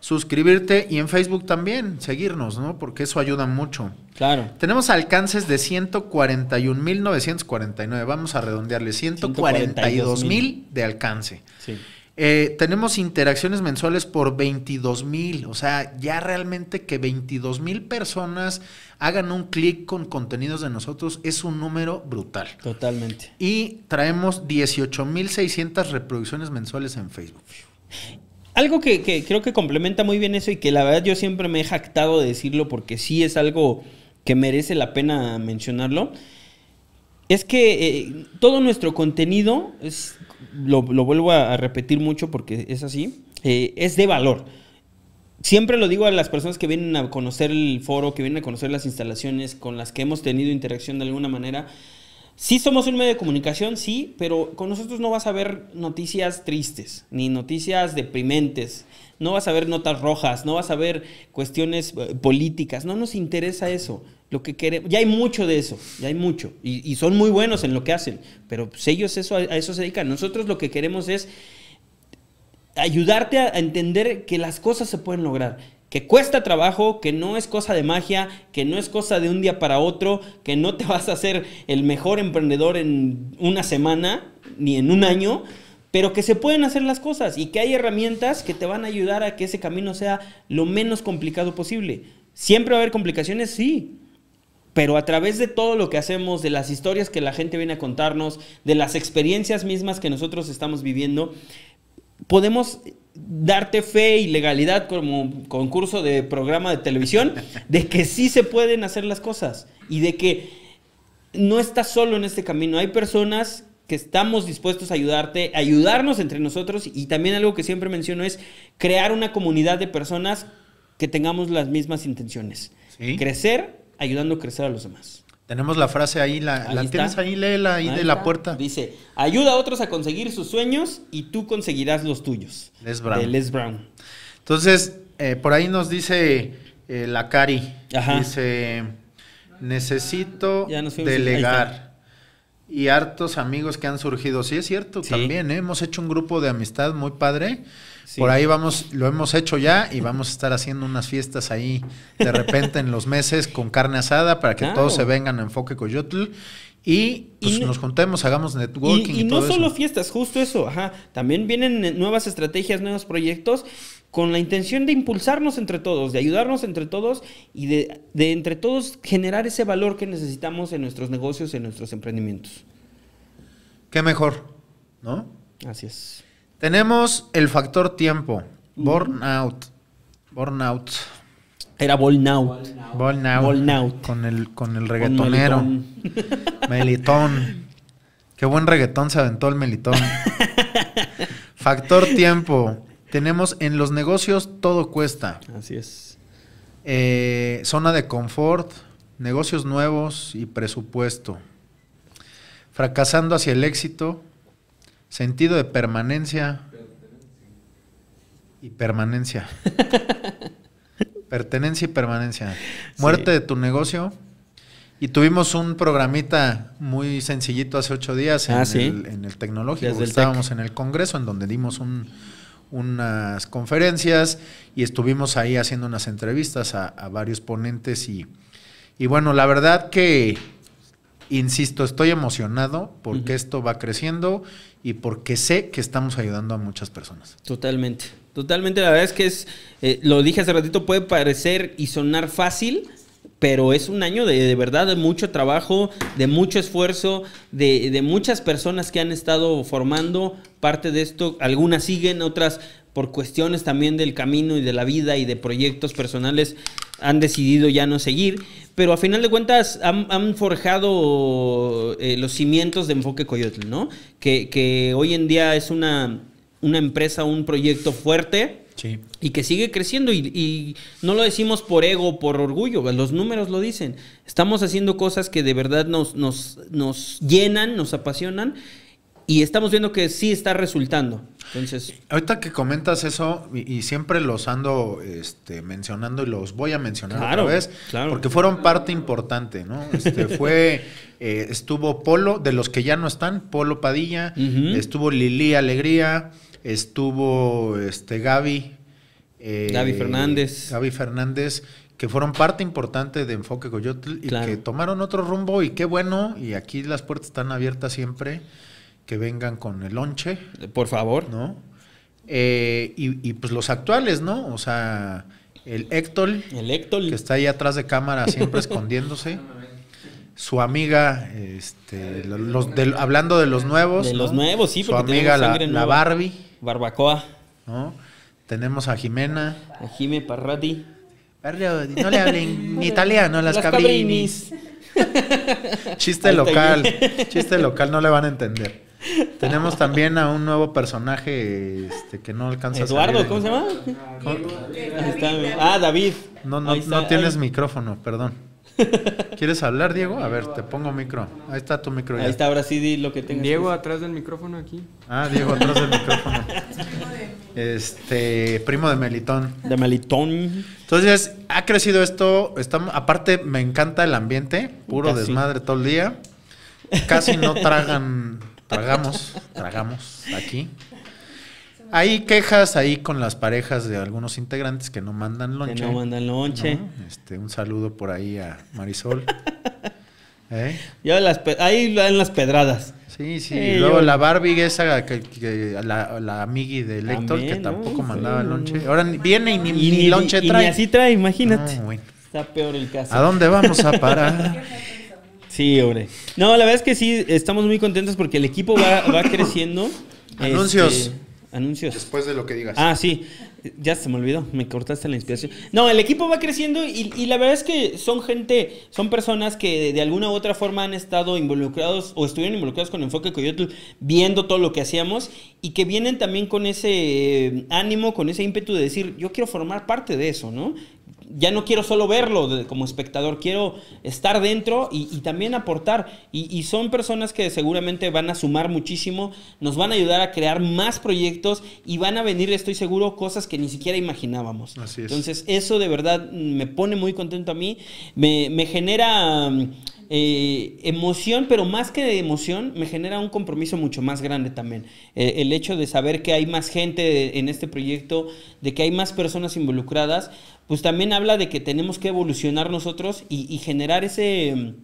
suscribirte y en Facebook también seguirnos, ¿no? Porque eso ayuda mucho. Claro. Tenemos alcances de 141.949, vamos a redondearle, 142.000 de alcance. Sí. Eh, tenemos interacciones mensuales por 22 mil, o sea, ya realmente que 22 mil personas hagan un clic con contenidos de nosotros es un número brutal. Totalmente. Y traemos 18 mil 600 reproducciones mensuales en Facebook. Algo que, creo que complementa muy bien eso y que la verdad yo siempre me he jactado de decirlo porque sí es algo que merece la pena mencionarlo, es que eh, todo nuestro contenido es lo, vuelvo a, repetir mucho porque es así, eh, es de valor. Siempre lo digo a las personas que vienen a conocer el foro, que vienen a conocer las instalaciones, con las que hemos tenido interacción de alguna manera. Sí somos un medio de comunicación, sí, pero con nosotros no vas a ver noticias tristes, ni noticias deprimentes, no vas a ver notas rojas, no vas a ver cuestiones eh, políticas, no nos interesa eso. Lo que queremos, ya hay mucho de eso, ya hay mucho. Y, son muy buenos en lo que hacen, pero pues, ellos eso, a eso se dedican. Nosotros lo que queremos es ayudarte a entender que las cosas se pueden lograr, que cuesta trabajo, que no es cosa de magia, que no es cosa de un día para otro, que no te [LAUGHS] vas a hacer el mejor emprendedor en una semana ni en un año, pero que se pueden hacer las cosas y que hay herramientas que te van a ayudar a que ese camino sea lo menos complicado posible. ¿Siempre va a haber complicaciones? Sí, pero a través de todo lo que hacemos, de las historias que la gente viene a contarnos, de las experiencias mismas que nosotros estamos viviendo, podemos darte fe y legalidad como concurso de programa de televisión de que sí se pueden hacer las cosas y de que no estás solo en este camino. Hay personas que estamos dispuestos a ayudarte, a ayudarnos entre nosotros y también algo que siempre menciono es crear una comunidad de personas que tengamos las mismas intenciones. Crecer ayudando a crecer a los demás. Tenemos la frase ahí, la, la tienes ahí, léela ahí, ahí, de la puerta. Dice, ayuda a otros a conseguir sus sueños y tú conseguirás los tuyos. Les Brown. Les Brown. Entonces, eh, por ahí nos dice eh, la Cari. Dice, necesito delegar. Y hartos amigos que han surgido. Sí, es cierto, también. ¿eh? Hemos hecho un grupo de amistad muy padre por ahí vamos, lo hemos hecho ya y vamos a estar haciendo unas fiestas ahí de repente en los meses con carne asada para que todos se vengan a Enfoque Coyotl pues, y nos juntemos, hagamos networking. Y, no solo fiestas, justo eso, ajá. También vienen eh, nuevas estrategias, nuevos proyectos con la intención de impulsarnos entre todos, de ayudarnos entre todos y de, de entre todos generar ese valor que necesitamos en nuestros negocios, en nuestros emprendimientos. Qué mejor, ¿no? Así es. Tenemos el factor tiempo. Burnout. Burnout. Era Burnout. Burnout. Burnout. Con el, con el reggaetonero. melitón. Qué buen reggaetón se aventó el melitón. [LAUGHS] factor tiempo. Tenemos en los negocios todo cuesta. Así es. Eh, zona de confort, negocios nuevos y presupuesto. Fracasando hacia el éxito, Sentido de permanencia y permanencia. [LAUGHS] Pertenencia y permanencia. Muerte de tu negocio. Y tuvimos un programita muy sencillito hace ocho días en, ah, el, en el, tecnológico. Estábamos en el Congreso en donde dimos unas conferencias y estuvimos ahí haciendo unas entrevistas a, varios ponentes y, bueno, la verdad que, insisto, estoy emocionado porque esto va creciendo y porque sé que estamos ayudando a muchas personas. Totalmente, totalmente. La verdad es que es, eh, lo dije hace ratito, puede parecer y sonar fácil, pero es un año de, de, verdad de mucho trabajo, de mucho esfuerzo, de, de, muchas personas que han estado formando parte de esto. Algunas siguen, otras por cuestiones también del camino y de la vida y de proyectos personales han decidido ya no seguir pero a final de cuentas han, forjado eh, los cimientos de Enfoque Coyotl, ¿no? Que, hoy en día es una, una empresa, un proyecto fuerte, Y que sigue creciendo. Y, y, no lo decimos por ego, por orgullo. Los números lo dicen. Estamos haciendo cosas que de verdad nos, nos, nos llenan, nos apasionan. Y estamos viendo que sí está resultando. Entonces. Ahorita que comentas eso, y, siempre los ando este, mencionando y los voy a mencionar otra vez, porque fueron parte importante, ¿no? Este, [LAUGHS] fue, eh, estuvo Polo, de los que ya no están, Polo Padilla, estuvo Lili Alegría, estuvo este, Gaby. Eh, Gaby Fernández. Gaby Fernández que fueron parte importante de Enfoque Coyotl y que tomaron otro rumbo y qué bueno, y aquí las puertas están abiertas siempre que vengan con el lonche. Eh, por favor. ¿No? Eh, y, pues los actuales, ¿no? O sea, el Héctor. El Héctor. Que está ahí atrás de cámara siempre [LAUGHS] escondiéndose. Su amiga, este, los, hablando de los nuevos. De los nuevos, sí, Su amiga la, la, Barbie. Barbacoa. ¿No? Tenemos a Jimena. A Jime Parrati. No le hablen [LAUGHS] ni italiano las, las Chiste local. Chiste local, no le van a entender. [LAUGHS] Tenemos también a un nuevo personaje este, que no alcanza a a Eduardo ¿cómo se llama? Ah, David. No, no, no tienes micrófono, perdón. [LAUGHS] ¿Quieres hablar, Diego? A ver, te pongo micro. Ahí está tu micro. Ahí está, ahora sí di lo que tengas. Diego, atrás del micrófono aquí. Ah, Diego, atrás del micrófono. [LAUGHS] Este, primo de Melitón. De Melitón. Entonces, ha crecido esto. aparte, me encanta el ambiente. Puro desmadre todo el día. Casi no tragan Tragamos, [LAUGHS] tragamos aquí. Hay quejas ahí con las parejas de algunos integrantes que no mandan lonche. no mandan lonche. Este, un saludo por ahí a Marisol. [LAUGHS] ¿Eh? ahí en las pedradas. Sí, sí. luego la Barbie esa, que, la, la amigui de Lector que tampoco mandaba lonche. Ahora viene y ni, lonche trae. Y ni así trae, imagínate. Está peor el caso. ¿A dónde vamos a parar? [LAUGHS] Sí, hombre. No, la verdad es que sí, estamos muy contentos porque el equipo va, va [COUGHS] creciendo. Anuncios. Este, anuncios. Después de lo que digas. Ah, sí. Ya se me olvidó, me cortaste la inspiración. No, el equipo va creciendo y, y, la verdad es que son gente, son personas que de alguna u otra forma han estado involucrados o estuvieron involucrados con Enfoque Coyote viendo todo lo que hacíamos y que vienen también con ese eh, ánimo, con ese ímpetu de decir, yo quiero formar parte de eso, ¿no? ya no quiero solo verlo como espectador, quiero estar dentro y, también aportar. Y, son personas que seguramente van a sumar muchísimo, nos van a ayudar a crear más proyectos y van a venir, estoy seguro, cosas que ni siquiera imaginábamos. Así es. Entonces, eso de verdad me pone muy contento a mí, me, me genera eh, emoción, pero más que de emoción, me genera un compromiso mucho más grande también. Eh, el hecho de saber que hay más gente en este proyecto, de que hay más personas involucradas, pues también habla de que tenemos que evolucionar nosotros y generar ese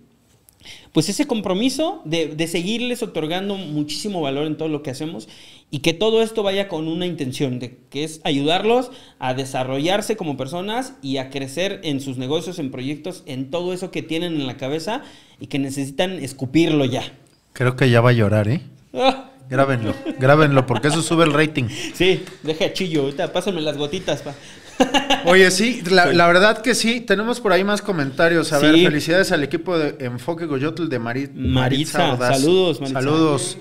pues ese compromiso de, seguirles otorgando muchísimo valor en todo lo que hacemos y que todo esto vaya con una intención, de, que es ayudarlos a desarrollarse como personas y a crecer en sus negocios, en proyectos, en todo eso que tienen en la cabeza y que necesitan escupirlo ya. Creo que ya va a llorar, ¿eh? Ah. Grábenlo, grábenlo, porque eso sube el rating. Sí, deja chillo, pásame las gotitas. Pa. Oye, sí, la, verdad que sí. Tenemos por ahí más comentarios. A ver, felicidades al equipo de Enfoque Goyotl de Marit Maritza. Saludos, Saludos.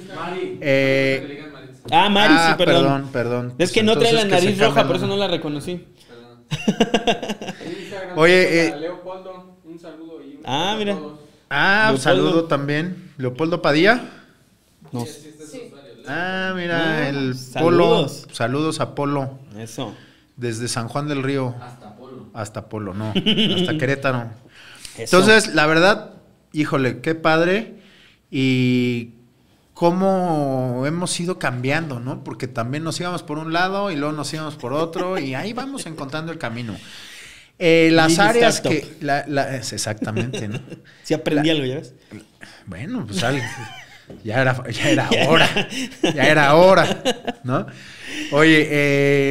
Eh, ah, Mari, sí, ah, perdón. Perdón, perdón. Es pues que no trae la nariz roja, por eso no la reconocí. Perdón. Oye, eh, Leopoldo, un saludo. ah, mira. Ah, un saludo también. Leopoldo Padilla. No. Este ah, mira, ah, el Saludos. Polo. Saludos a Polo. Eso desde San Juan del Río. Hasta Polo. Hasta Polo, no. [LAUGHS] hasta Querétaro. Entonces, la verdad, híjole, qué padre. Y cómo hemos ido cambiando, ¿no? Porque también nos íbamos por un lado y luego nos íbamos por otro y ahí vamos encontrando el camino. Eh, las áreas que... exactamente, ¿no? [LAUGHS] Sí aprendí algo, ¿ya ves? Bueno, pues algo... Ya era, ya era [LAUGHS] hora. ya era hora, ¿no? Oye,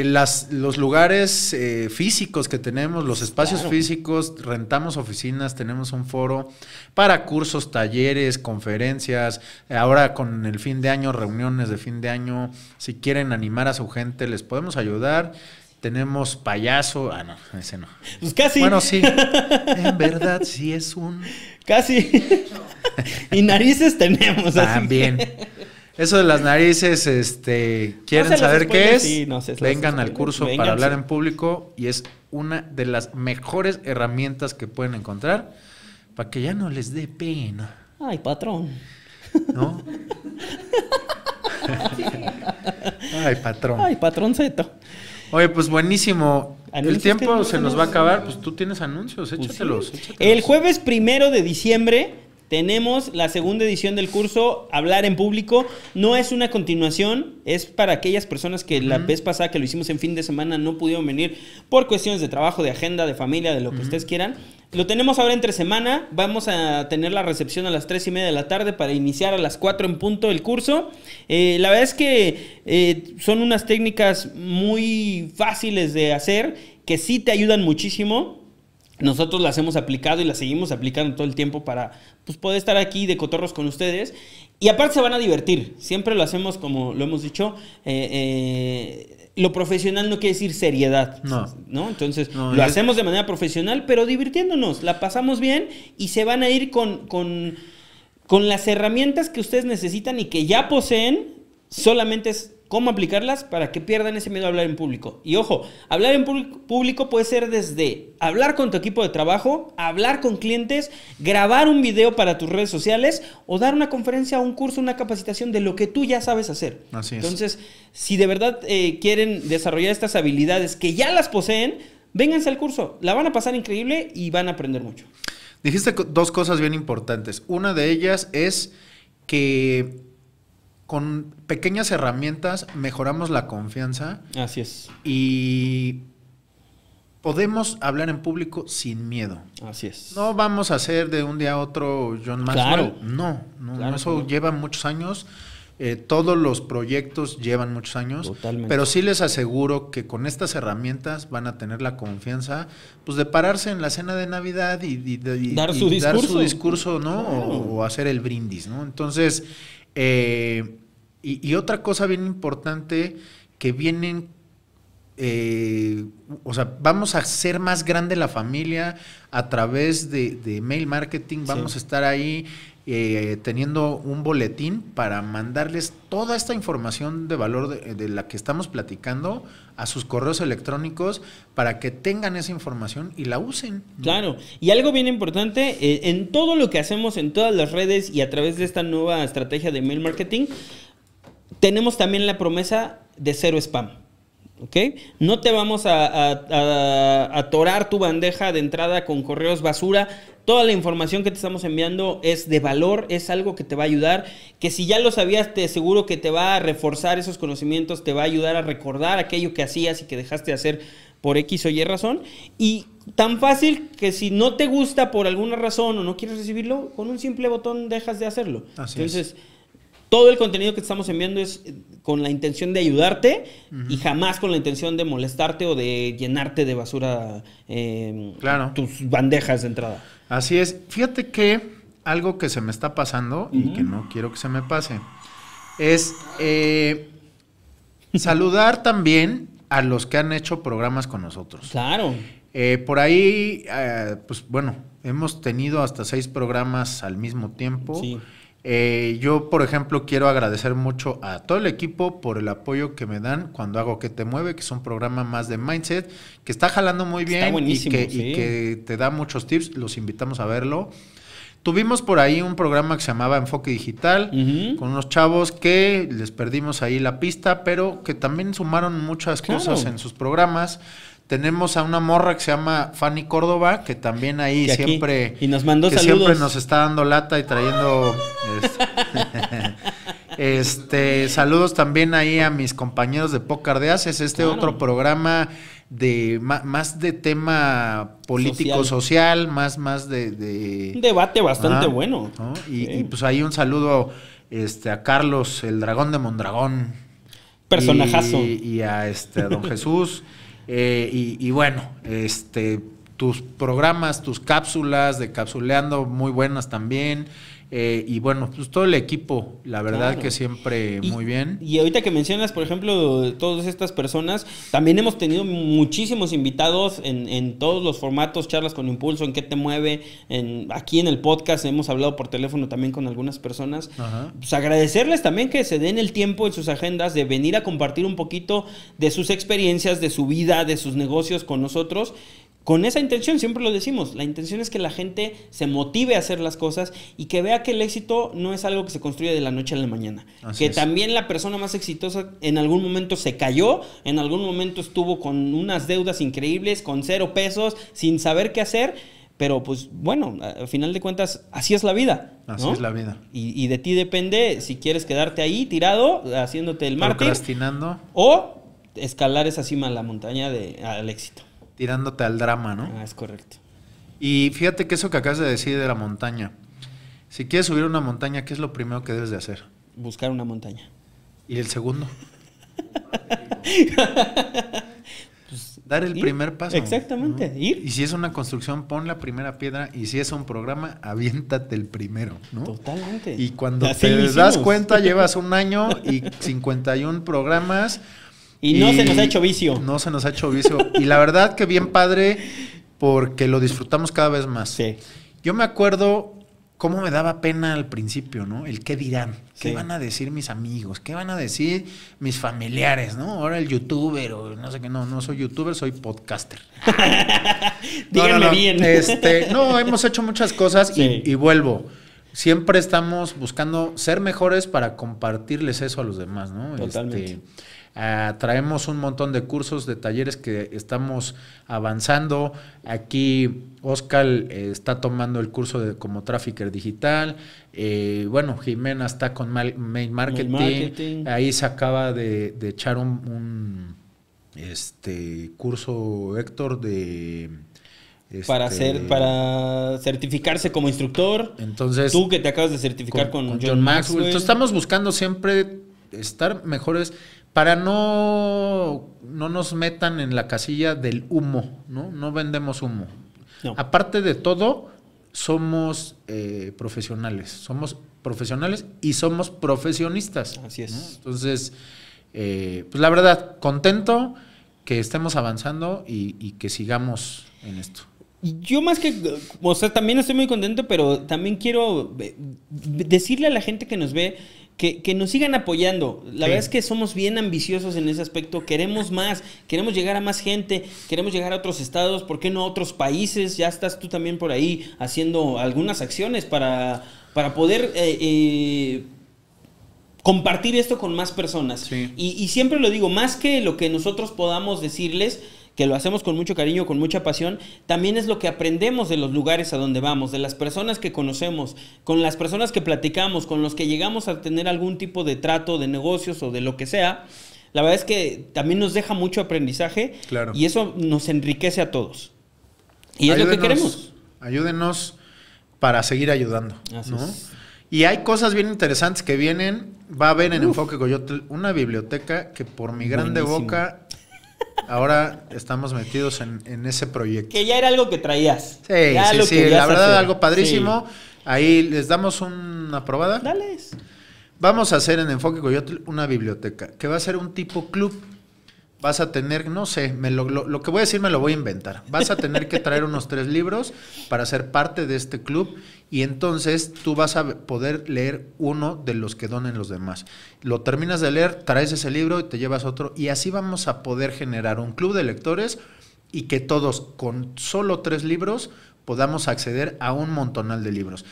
eh, las, los lugares eh, físicos que tenemos, los espacios físicos, rentamos oficinas, tenemos un foro para cursos, talleres, conferencias. Eh, ahora con el fin de año, reuniones de fin de año. Si quieren animar a su gente, les podemos ayudar. Tenemos payaso. Ah, no, ese no. casi. Bueno, sí. En verdad, sí es un. Casi. [LAUGHS] [LAUGHS] y narices tenemos. También. Eso de las narices, este, quieren saber qué es, sí, no vengan al curso para hablar en público y es una de las mejores herramientas que pueden encontrar para que ya no les dé pena. Ay, patrón. ¿No? [LAUGHS] Ay, patrón. Ay, patróncito Oye, pues buenísimo. El tiempo se nos va a acabar. Pues tú tienes anuncios, pues échatelos. El jueves primero de diciembre tenemos la segunda edición del curso, Hablar en Público. No es una continuación, es para aquellas personas que la vez pasada que lo hicimos en fin de semana no pudieron venir por cuestiones de trabajo, de agenda, de familia, de lo que ustedes quieran. Lo tenemos ahora entre semana. Vamos a tener la recepción a las 3 y media de la tarde para iniciar a las 4 en punto el curso. Eh, la verdad es que eh, son unas técnicas muy fáciles de hacer que sí te ayudan muchísimo nosotros las hemos aplicado y las seguimos aplicando todo el tiempo para pues, poder estar aquí de cotorros con ustedes. Y aparte se van a divertir. Siempre lo hacemos como lo hemos dicho. Eh, eh, lo profesional no quiere decir seriedad. No. Entonces lo hacemos de manera profesional, pero divirtiéndonos. La pasamos bien y se van a ir con, con, con las herramientas que ustedes necesitan y que ya poseen. Solamente es cómo aplicarlas para que pierdan ese miedo a hablar en público. Y ojo, hablar en público puede ser desde hablar con tu equipo de trabajo, hablar con clientes, grabar un video para tus redes sociales o dar una conferencia, un curso, una capacitación de lo que tú ya sabes hacer. Así es. Entonces, si de verdad eh, quieren desarrollar estas habilidades que ya las poseen, vénganse al curso. La van a pasar increíble y van a aprender mucho. Dijiste dos cosas bien importantes. Una de ellas es que con pequeñas herramientas mejoramos la confianza. Así es. Y podemos hablar en público sin miedo. Así es. No vamos a ser de un día a otro John Maxwell. Claro. No, eso lleva muchos años. Eh, todos los proyectos llevan muchos años, Totalmente. pero sí les aseguro que con estas herramientas van a tener la confianza, pues de pararse en la cena de Navidad y, dar, su discurso, ¿no? O, hacer el brindis, ¿no? Entonces, eh, y, otra cosa bien importante que vienen, eh, o sea, vamos a hacer más grande la familia a través de, mail marketing, vamos a estar ahí eh, teniendo un boletín para mandarles toda esta información de valor eh, de, la que estamos platicando a sus correos electrónicos para que tengan esa información y la usen. Claro, y algo bien importante, eh, en todo lo que hacemos en todas las redes y a través de esta nueva estrategia de mail marketing, tenemos también la promesa de cero spam. ¿ok? No te vamos a, atorar tu bandeja de entrada con correos basura. Toda la información que te estamos enviando es de valor, es algo que te va a ayudar, que si ya lo sabías, te seguro que te va a reforzar esos conocimientos, te va a ayudar a recordar aquello que hacías y que dejaste de hacer por X o Y razón. Y tan fácil que si no te gusta por alguna razón o no quieres recibirlo, con un simple botón dejas de hacerlo. Así Entonces, todo el contenido que te estamos enviando es con la intención de ayudarte y jamás con la intención de molestarte o de llenarte de basura eh, tus bandejas de entrada. Así es. Fíjate que algo que se me está pasando y que no quiero que se me pase es eh, saludar [LAUGHS] también a los que han hecho programas con nosotros. Claro. Eh, por ahí, pues bueno, hemos tenido hasta seis programas al mismo tiempo. Sí. Eh, yo, por ejemplo, quiero agradecer mucho a todo el equipo por el apoyo que me dan cuando hago Que Te Mueve, que es un programa más de mindset, que está jalando muy bien y que, te da muchos tips. Los invitamos a verlo. Tuvimos por ahí un programa que se llamaba Enfoque Digital con unos chavos que les perdimos ahí la pista, pero que también sumaron muchas cosas en sus programas. Tenemos a una morra que se llama Fanny Córdoba, que también ahí siempre. Y nos mandó que Siempre nos está dando lata y trayendo. [LAUGHS] este, saludos también ahí a mis compañeros de Pócar de este otro programa de más de tema político social, más más de, un debate bastante bueno y, pues ahí un saludo este a Carlos el dragón de Mondragón personajazo y, a este a don [LAUGHS] Jesús eh, y, bueno, este, tus programas, tus cápsulas de Capsuleando, muy buenas también. Eh, y bueno, pues todo el equipo, la verdad que siempre muy bien. Y ahorita que mencionas, por ejemplo, todas estas personas, también hemos tenido muchísimos invitados en, en todos los formatos, charlas con impulso, en qué te mueve, en, aquí en el podcast hemos hablado por teléfono también con algunas personas. Ajá. Pues agradecerles también que se den el tiempo en sus agendas de venir a compartir un poquito de sus experiencias, de su vida, de sus negocios con nosotros con esa intención, siempre lo decimos, la intención es que la gente se motive a hacer las cosas y que vea que el éxito no es algo que se construye de la noche a la mañana. que también la persona más exitosa en algún momento se cayó, en algún momento estuvo con unas deudas increíbles, con cero pesos, sin saber qué hacer. Pero pues bueno, al final de cuentas, así es la vida. Así es la vida. Y, de ti depende si quieres quedarte ahí tirado, haciéndote el mártir. O escalar esa cima a la montaña de, al éxito tirándote al drama, ¿no? Ah, es correcto. Y fíjate que eso que acabas de decir de la montaña. Si quieres subir una montaña, ¿qué es lo primero que debes de hacer? Buscar una montaña. ¿Y el segundo? [LAUGHS] Pues, Dar el primer paso. Exactamente, ir. Y si es una construcción, pon la primera piedra. Y si es un programa, aviéntate el primero, ¿no? Totalmente. Y cuando te das cuenta, llevas un año y 51 [LAUGHS] programas y no se nos ha hecho vicio. No se nos ha hecho vicio. y la verdad que bien padre porque lo disfrutamos cada vez más. Sí. Yo me acuerdo cómo me daba pena al principio, ¿no? El qué dirán, qué van a decir mis amigos, qué van a decir mis familiares, ¿no? Ahora el youtuber o no sé qué, no, no soy youtuber, soy podcaster. [LAUGHS] Díganme bien. Este, no, hemos hecho muchas cosas y, vuelvo siempre estamos buscando ser mejores para compartirles eso a los demás, ¿no? Este, Totalmente. Ah, traemos un montón de cursos, de talleres que estamos avanzando. Aquí Oscar eh, está tomando el curso de como trafficker digital. Eh, bueno, Jimena está con main, marketing. Ahí se acaba de, echar un, este curso Héctor de este, para hacer, para certificarse como instructor. Entonces, tú que te acabas de certificar con, John, Maxwell. Entonces, estamos buscando siempre estar mejores para no, nos metan en la casilla del humo, ¿no? No vendemos humo. Aparte de todo, somos eh, profesionales, somos profesionales y somos profesionistas. Así es. Entonces, eh, pues la verdad, contento que estemos avanzando y, y que sigamos en esto. Yo más que, o sea, también estoy muy contento, pero también quiero eh, decirle a la gente que nos ve que, nos sigan apoyando. La verdad es que somos bien ambiciosos en ese aspecto. Queremos más, queremos llegar a más gente, queremos llegar a otros estados, ¿por qué no a otros países? Ya estás tú también por ahí haciendo algunas acciones para, para poder eh, eh, compartir esto con más personas. Y, y siempre lo digo, más que lo que nosotros podamos decirles, que lo hacemos con mucho cariño, con mucha pasión, también es lo que aprendemos de los lugares a donde vamos, de las personas que conocemos, con las personas que platicamos, con los que llegamos a tener algún tipo de trato, de negocios o de lo que sea. La verdad es que también nos deja mucho aprendizaje claro. y eso nos enriquece a todos. Y es lo que queremos. Ayúdenos para seguir ayudando. Y hay cosas bien interesantes que vienen. Va a haber en Enfoque Coyote una biblioteca que por mi grande boca Ahora estamos metidos en, ese proyecto. Que ya era algo que traías. Sí, sí, La verdad, algo padrísimo. Ahí les damos una aprobada. Dale. Vamos a hacer en Enfoque Coyote una biblioteca, que va a ser un tipo club vas a tener, no sé, me lo, que voy a decir me lo voy a inventar. Vas a tener que traer unos [LAUGHS] tres libros para ser parte de este club y entonces tú vas a poder leer uno de los que donen los demás. Lo terminas de leer, traes ese libro y te llevas otro y así vamos a poder generar un club de lectores y que todos con solo tres libros podamos acceder a un montonal de libros.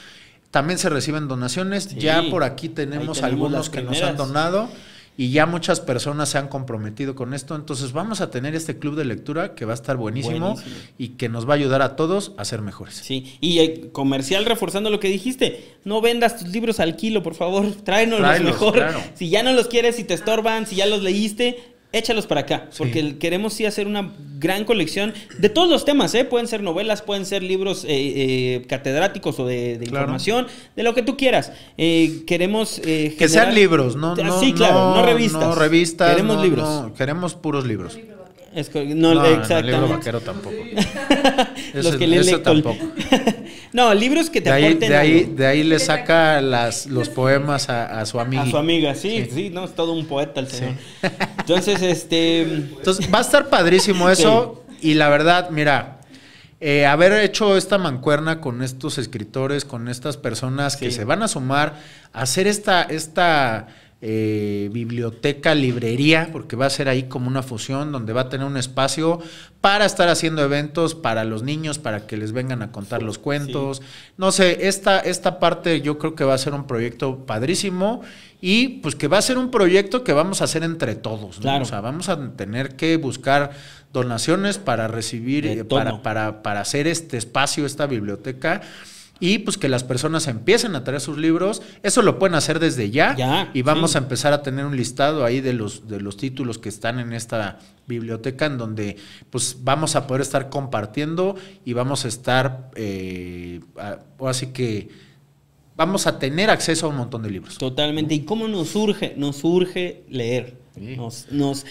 También se reciben donaciones, ya por aquí tenemos algunos que nos han donado y ya muchas personas se han comprometido con esto. Entonces vamos a tener este club de lectura que va a estar buenísimo, y que nos va a ayudar a todos a ser mejores. Sí, y eh, comercial reforzando lo que dijiste, no vendas tus libros al kilo, por favor, [LAUGHS] tráenos los mejor. Si ya no los quieres, si te estorban, si ya los leíste, échalos para acá, porque queremos sí hacer una gran colección de todos los temas, ¿eh? Pueden ser novelas, pueden ser libros eh, eh, catedráticos o de, información, de lo que tú quieras. Eh, queremos... Generar... Que sean libros, ah, ¿no? sí, claro, no, revistas. No revistas. Queremos libros. queremos puros libros no, no, exactamente. No, libro vaquero tampoco. [LAUGHS] [LAUGHS] no, libros que te de ahí, De ahí, le saca las, los poemas a, su amiga. A su amiga, sí, sí, no, es todo un poeta el señor. [LAUGHS] Entonces, este. Entonces, va a estar padrísimo eso. Y la verdad, mira, eh, haber hecho esta mancuerna con estos escritores, con estas personas que se van a sumar, a hacer esta. esta eh, biblioteca, librería, porque va a ser ahí como una fusión donde va a tener un espacio para estar haciendo eventos para los niños, para que les vengan a contar los cuentos. No sé, esta, esta parte yo creo que va a ser un proyecto padrísimo y pues que va a ser un proyecto que vamos a hacer entre todos. ¿no? O sea, vamos a tener que buscar donaciones para recibir, eh, para, para, para hacer este espacio, esta biblioteca y pues que las personas empiecen a traer sus libros. Eso lo pueden hacer desde ya, y vamos a empezar a tener un listado ahí de los, de los títulos que están en esta biblioteca en donde pues vamos a poder estar compartiendo y vamos a estar, eh, así que vamos a tener acceso a un montón de libros. Totalmente. ¿Y cómo nos surge? Nos surge leer. Nos,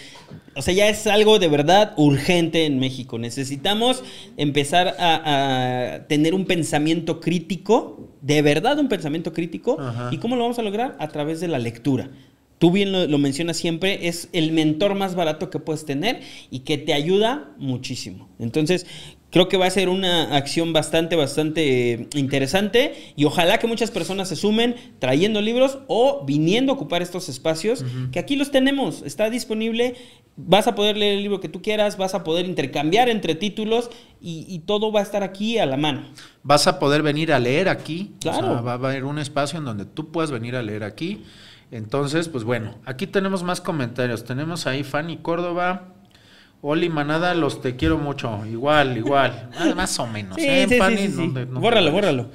o sea, ya es algo de verdad urgente en México. Necesitamos empezar a, tener un pensamiento crítico, de verdad un pensamiento crítico. ¿Y cómo lo vamos a lograr? A través de la lectura. Tú bien lo, lo, mencionas siempre, es el mentor más barato que puedes tener y que te ayuda muchísimo. Entonces, Creo que va a ser una acción bastante, bastante eh, interesante y ojalá que muchas personas se sumen trayendo libros o viniendo a ocupar estos espacios, que aquí los tenemos, está disponible, vas a poder leer el libro que tú quieras, vas a poder intercambiar entre títulos y, todo va a estar aquí a la mano. Vas a poder venir a leer aquí, claro. va a haber un espacio en donde tú puedas venir a leer aquí. Entonces, pues bueno, aquí tenemos más comentarios. Tenemos ahí Fanny Córdoba, Oli Manada, los te quiero mucho. Igual, igual. [LAUGHS] Ah, más, o menos. ¿eh? bórralo, bórralo.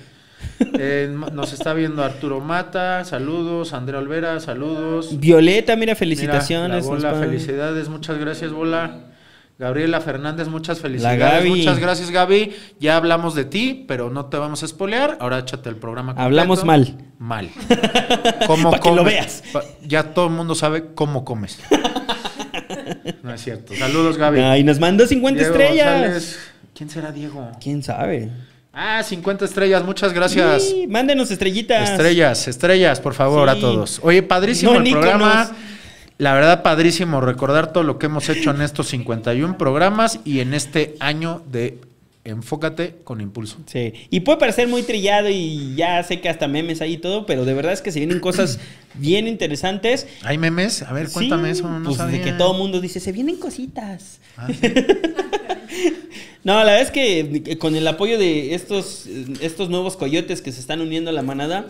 [LAUGHS] nos está viendo Arturo Mata, saludos. Andrea Olvera, saludos. Violeta, mira, felicitaciones. Hola, bola, felicidades, muchas gracias, Bola. Gabriela Fernández, muchas felicidades. Muchas gracias, Gaby. Ya hablamos de ti, pero no te vamos a espolear. Ahora échate el programa. Completo. Hablamos mal. Mal. [LAUGHS] Como que lo veas. Ya todo el mundo sabe cómo comes. No es cierto. Saludos, Gaby. Ay, nos mandó 50 estrellas. ¿Quién será Diego? ¿Quién sabe? Ah, 50 estrellas, muchas gracias. Sí, mándenos estrellitas. Estrellas, estrellas, por favor, a todos. Oye, padrísimo el programa. La verdad, padrísimo recordar todo lo que hemos hecho en estos 51 programas y en este año de enfócate con impulso. Sí, y puede parecer muy trillado y ya sé que hasta memes Ahí y todo, pero de verdad es que se vienen cosas [CLEARS THROAT] bien interesantes. ¿Hay memes? A ver, cuéntame eso. pues de que todo el mundo dice, se vienen cositas. Ah, [LAUGHS] no, la verdad es que eh, con el apoyo de estos, eh, estos nuevos coyotes que se están uniendo a la manada,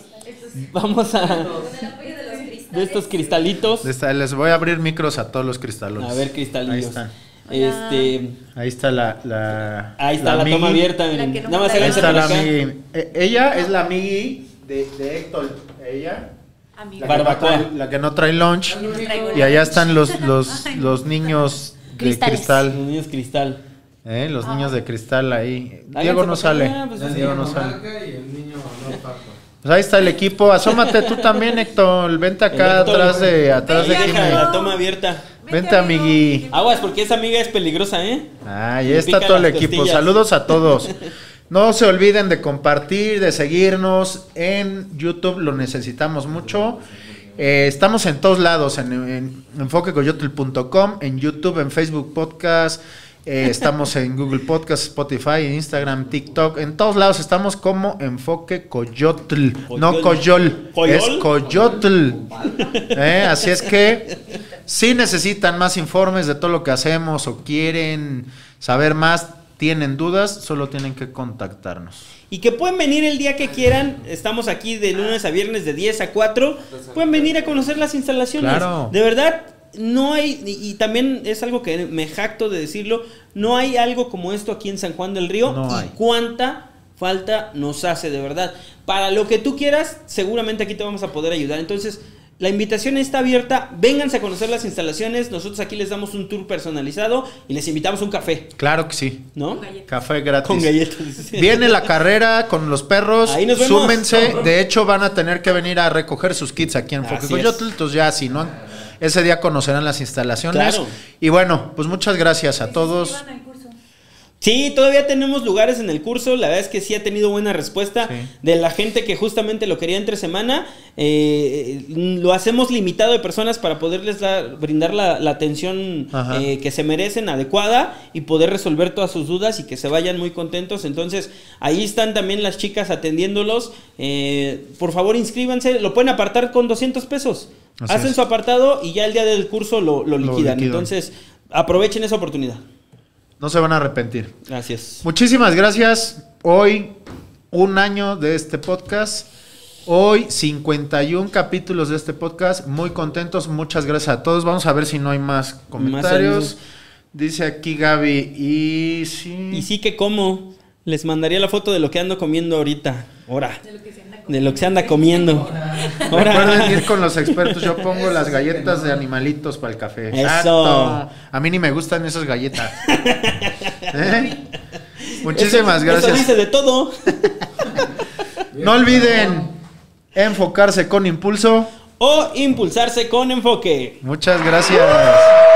vamos a... Con el apoyo de los De estos cristalitos. Les voy a abrir micros a todos los cristalones. A ver, cristalitos. Ahí están. Este, ahí está la, la ahí está la, toma abierta. no más ahí está la e, ella es la amigui de, de Héctor. Ella. Ah, la, Barbacoa. Que no trae, la que no trae lunch. y allá están los, [LAUGHS] los, los niños de cristal. Los niños cristal. ¿Eh? Los ah. niños de cristal ahí. Pues, eh, Diego no sale. Diego no sale. Pues ahí está el equipo. Asómate tú también, Héctor. Vente acá atrás de atrás de, La toma abierta. Vente, amigui. Aguas, porque esa amiga es peligrosa, ¿eh? Ah, está todo el equipo. Saludos a todos. [LAUGHS] No se olviden de compartir, de seguirnos en YouTube, lo necesitamos mucho. Eh, estamos en todos lados, en, en enfoquecoyotl.com, en YouTube, en Facebook Podcast, eh, estamos en Google Podcast, Spotify, Instagram, TikTok. En todos lados estamos como Enfoque Coyotl. No Coyol. Es Coyotl. Eh, así es que si necesitan más informes de todo lo que hacemos o quieren saber más, tienen dudas, solo tienen que contactarnos. Y que pueden venir el día que quieran. Estamos aquí de lunes a viernes de 10 a 4. Pueden venir a conocer las instalaciones. De verdad, no hay, y, también es algo que me jacto de decirlo, no hay algo como esto aquí en San Juan del Río. y cuánta falta nos hace, de verdad. Para lo que tú quieras, seguramente aquí te vamos a poder ayudar. Entonces, la invitación está abierta. Vénganse a conocer las instalaciones. Nosotros aquí les damos un tour personalizado y les invitamos un café. Claro que sí. ¿No? Café gratis. Con galletas. [LAUGHS] Viene la carrera con los perros. Ahí nos vemos. Súmense. De hecho, van a tener que venir a recoger sus kits aquí en Coyotl. Entonces, ya si no ese día conocerán las instalaciones. Y bueno, pues muchas gracias a todos. Sí, todavía tenemos lugares en el curso. La verdad es que sí ha tenido buena respuesta de la gente que justamente lo quería entre semana. Eh, lo hacemos limitado de personas para poderles dar, brindar la, atención eh, que se merecen, adecuada, y poder resolver todas sus dudas y que se vayan muy contentos. Entonces, ahí están también las chicas atendiéndolos. Eh, por favor, inscríbanse. Lo pueden apartar con 200 pesos. Hacen su apartado y ya el día del curso lo, lo liquidan. Entonces, aprovechen esa oportunidad. No se van a arrepentir. Gracias. Muchísimas gracias. Hoy, un año de este podcast. Hoy 51 capítulos de este podcast. Muy contentos. Muchas gracias a todos. Vamos a ver si no hay más comentarios. Dice aquí Gaby, y sí. Y sí que como. Les mandaría la foto de lo que ando comiendo ahorita. Ahora. De de lo que se anda comiendo. Ahora. Recuerden ir con los expertos. Yo pongo las galletas de animalitos para el café. Eso. Exacto. A mí ni me gustan esas galletas. [LAUGHS] ¿Eh? Muchísimas gracias. Eso dice de todo. [LAUGHS] no olviden enfocarse con impulso. O impulsarse con enfoque. Muchas gracias.